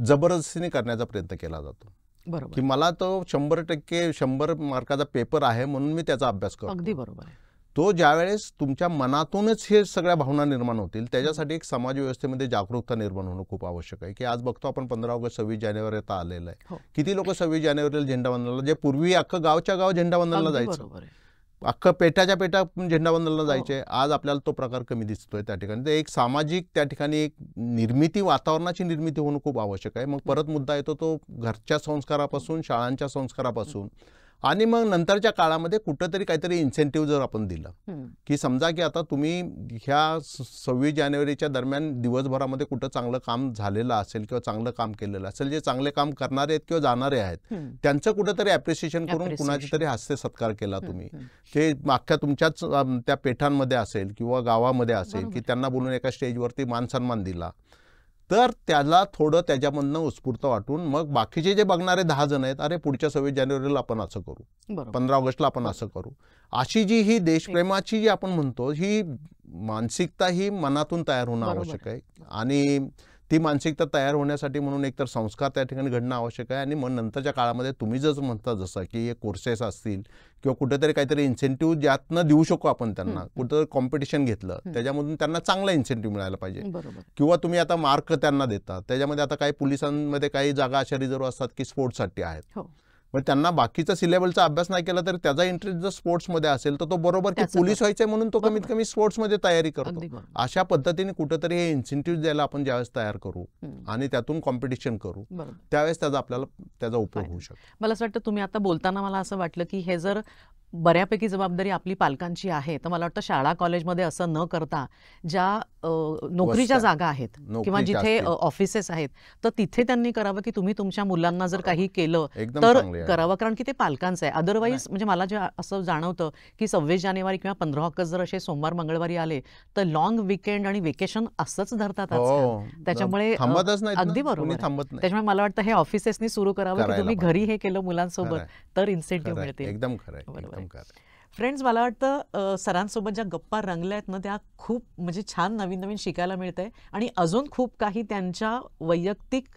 जबरदस्तीने करण्याचा प्रयत्न केला जातो बरोबर की मला तो शंभर टक्के शंभर मार्काचा पेपर आहे म्हणून मी त्याचा अभ्यास करतो अगदी बरोबर आहे तो ज्यावेळेस तुमच्या मनातूनच हे सगळ्या भावना निर्माण होतील त्याच्यासाठी एक समाज व्यवस्थेमध्ये जागरूकता निर्माण होणं खूप आवश्यक आहे की आज बघतो आपण पंधरा ऑगस्ट सव्वीस जानेवारी आता आलेलं आहे हो. किती लोक सव्वीस जानेवारीला झेंडावंदनाला जे पूर्वी अख्खं गावच्या गाव झेंडावंदनाला जायचं अख्खं पेटाच्या पेटा झेंडावंदनाला हो. जायचे आज आपल्याला तो प्रकार कमी दिसतोय त्या ठिकाणी एक सामाजिक त्या ठिकाणी एक निर्मिती वातावरणाची निर्मिती होणं खूप आवश्यक आहे मग परत मुद्दा येतो तो घरच्या संस्कारापासून शाळांच्या संस्कारापासून आणि मग नंतरच्या काळामध्ये कुठंतरी काहीतरी इन्सेंटिव्ह जर आपण दिलं की समजा की आता तुम्ही ह्या सव्वीस जानेवारीच्या दरम्यान दिवसभरामध्ये कुठं चांगलं काम झालेलं असेल किंवा चांगलं काम केलेलं असेल जे चांगले काम करणारे आहेत किंवा जाणारे आहेत त्यांचं कुठंतरी ॲप्रिसिएशन करून कुणाचे तरी हास्य सत्कार केला तुम्ही ते अख्ख्या तुमच्याच त्या पेठांमध्ये असेल किंवा गावामध्ये असेल की त्यांना बोलून एका स्टेजवरती मानसन्मान दिला तर त्याला थोडं त्याच्यामधनं उत्स्फूर्त वाटून मग बाकीचे जे बघणारे दहा जण आहेत अरे पुढच्या सव्वीस जानेवारीला आपण असं करू पंधरा ऑगस्टला आपण असं करू अशी जी ही देशप्रेमाची जी आपण म्हणतो ही मानसिकता ही मनातून तयार होणं आवश्यक आहे आणि ती मानसिकता तयार होण्यासाठी म्हणून एकतर संस्कार त्या ठिकाणी घडणं आवश्यक आहे आणि मग नंतरच्या काळामध्ये तुम्ही जसं म्हणता जसं की हे कोर्सेस असतील किंवा कुठेतरी काहीतरी इन्सेंटिव्ह ज्यातनं देऊ शकू आपण त्यांना कुठंतरी कॉम्पिटिशन घेतलं त्याच्यामधून त्यांना चांगला इन्सेंटिव्ह मिळायला पाहिजे किंवा तुम्ही आता मार्क त्यांना देता त्याच्यामध्ये आता काही पोलिसांमध्ये काही जागा अशा रिझर्व्ह असतात की स्पोर्ट्ससाठी आहेत हो. म्हणजे त्यांना बाकीचा सिलेबलचा अभ्यास नाही केला तर त्याचा इंटरेस्ट जर स्पोर्ट्समध्ये असेल तर तो बरोबर की पोलीस व्हायचंय म्हणून तो कमीत कमी स्पोर्ट्समध्ये तयारी करतो अशा पद्धतीने कुठेतरी हे इन्सेंटिव्ह द्यायला आपण ज्यावेळेस तयार करू आणि त्यातून कॉम्पिटिशन करू त्यावेळेस त्याचा आपल्याला त्याचा उपयोग होऊ शकतो मला असं वाटतं तुम्ही आता बोलताना मला असं वाटलं की हे जर बऱ्यापैकी जबाबदारी आपली पालकांची आहे तर मला वाटतं शाळा कॉलेजमध्ये असं न करता ज्या नोकरीच्या जागा आहेत किंवा जिथे ऑफिसेस आहेत तर तिथे त्यांनी करावं की तुम्ही तुमच्या मुलांना जर काही केलं तर करावं कारण की ते पालकांचं आहे अदरवाईज म्हणजे मला जे असं जाणवतं की सव्वीस जानेवारी किंवा पंधरा ऑगस्ट जर असे सोमवार मंगळवारी आले तर लॉंग विकेंड आणि वेकेशन असंच धरतात हो. त्याच्यामुळे अगदी बरोबर त्याच्यामुळे मला वाटतं हे ऑफिसेसनी सुरू करावं की तुम्ही घरी हे केलं मुलांसोबत तर इन्सेंटिव्ह मिळते एकदम खरं बरोबर फ्रेंड्स मला वाटतं सरांसोबत ज्या गप्पा रंगल्या आहेत ना त्या खूप म्हणजे छान नवीन नवीन शिकायला मिळतंय आहे आणि अजून खूप काही त्यांच्या वैयक्तिक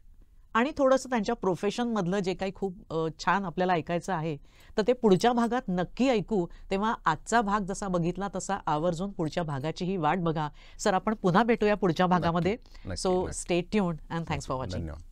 आणि थोडंसं त्यांच्या प्रोफेशनमधलं जे काही खूप छान आपल्याला ऐकायचं आहे तर ते पुढच्या भागात नक्की ऐकू तेव्हा आजचा भाग जसा बघितला तसा आवर्जून पुढच्या भागाचीही वाट बघा सर आपण पुन्हा भेटूया पुढच्या भागामध्ये so stay tune and thanks for watching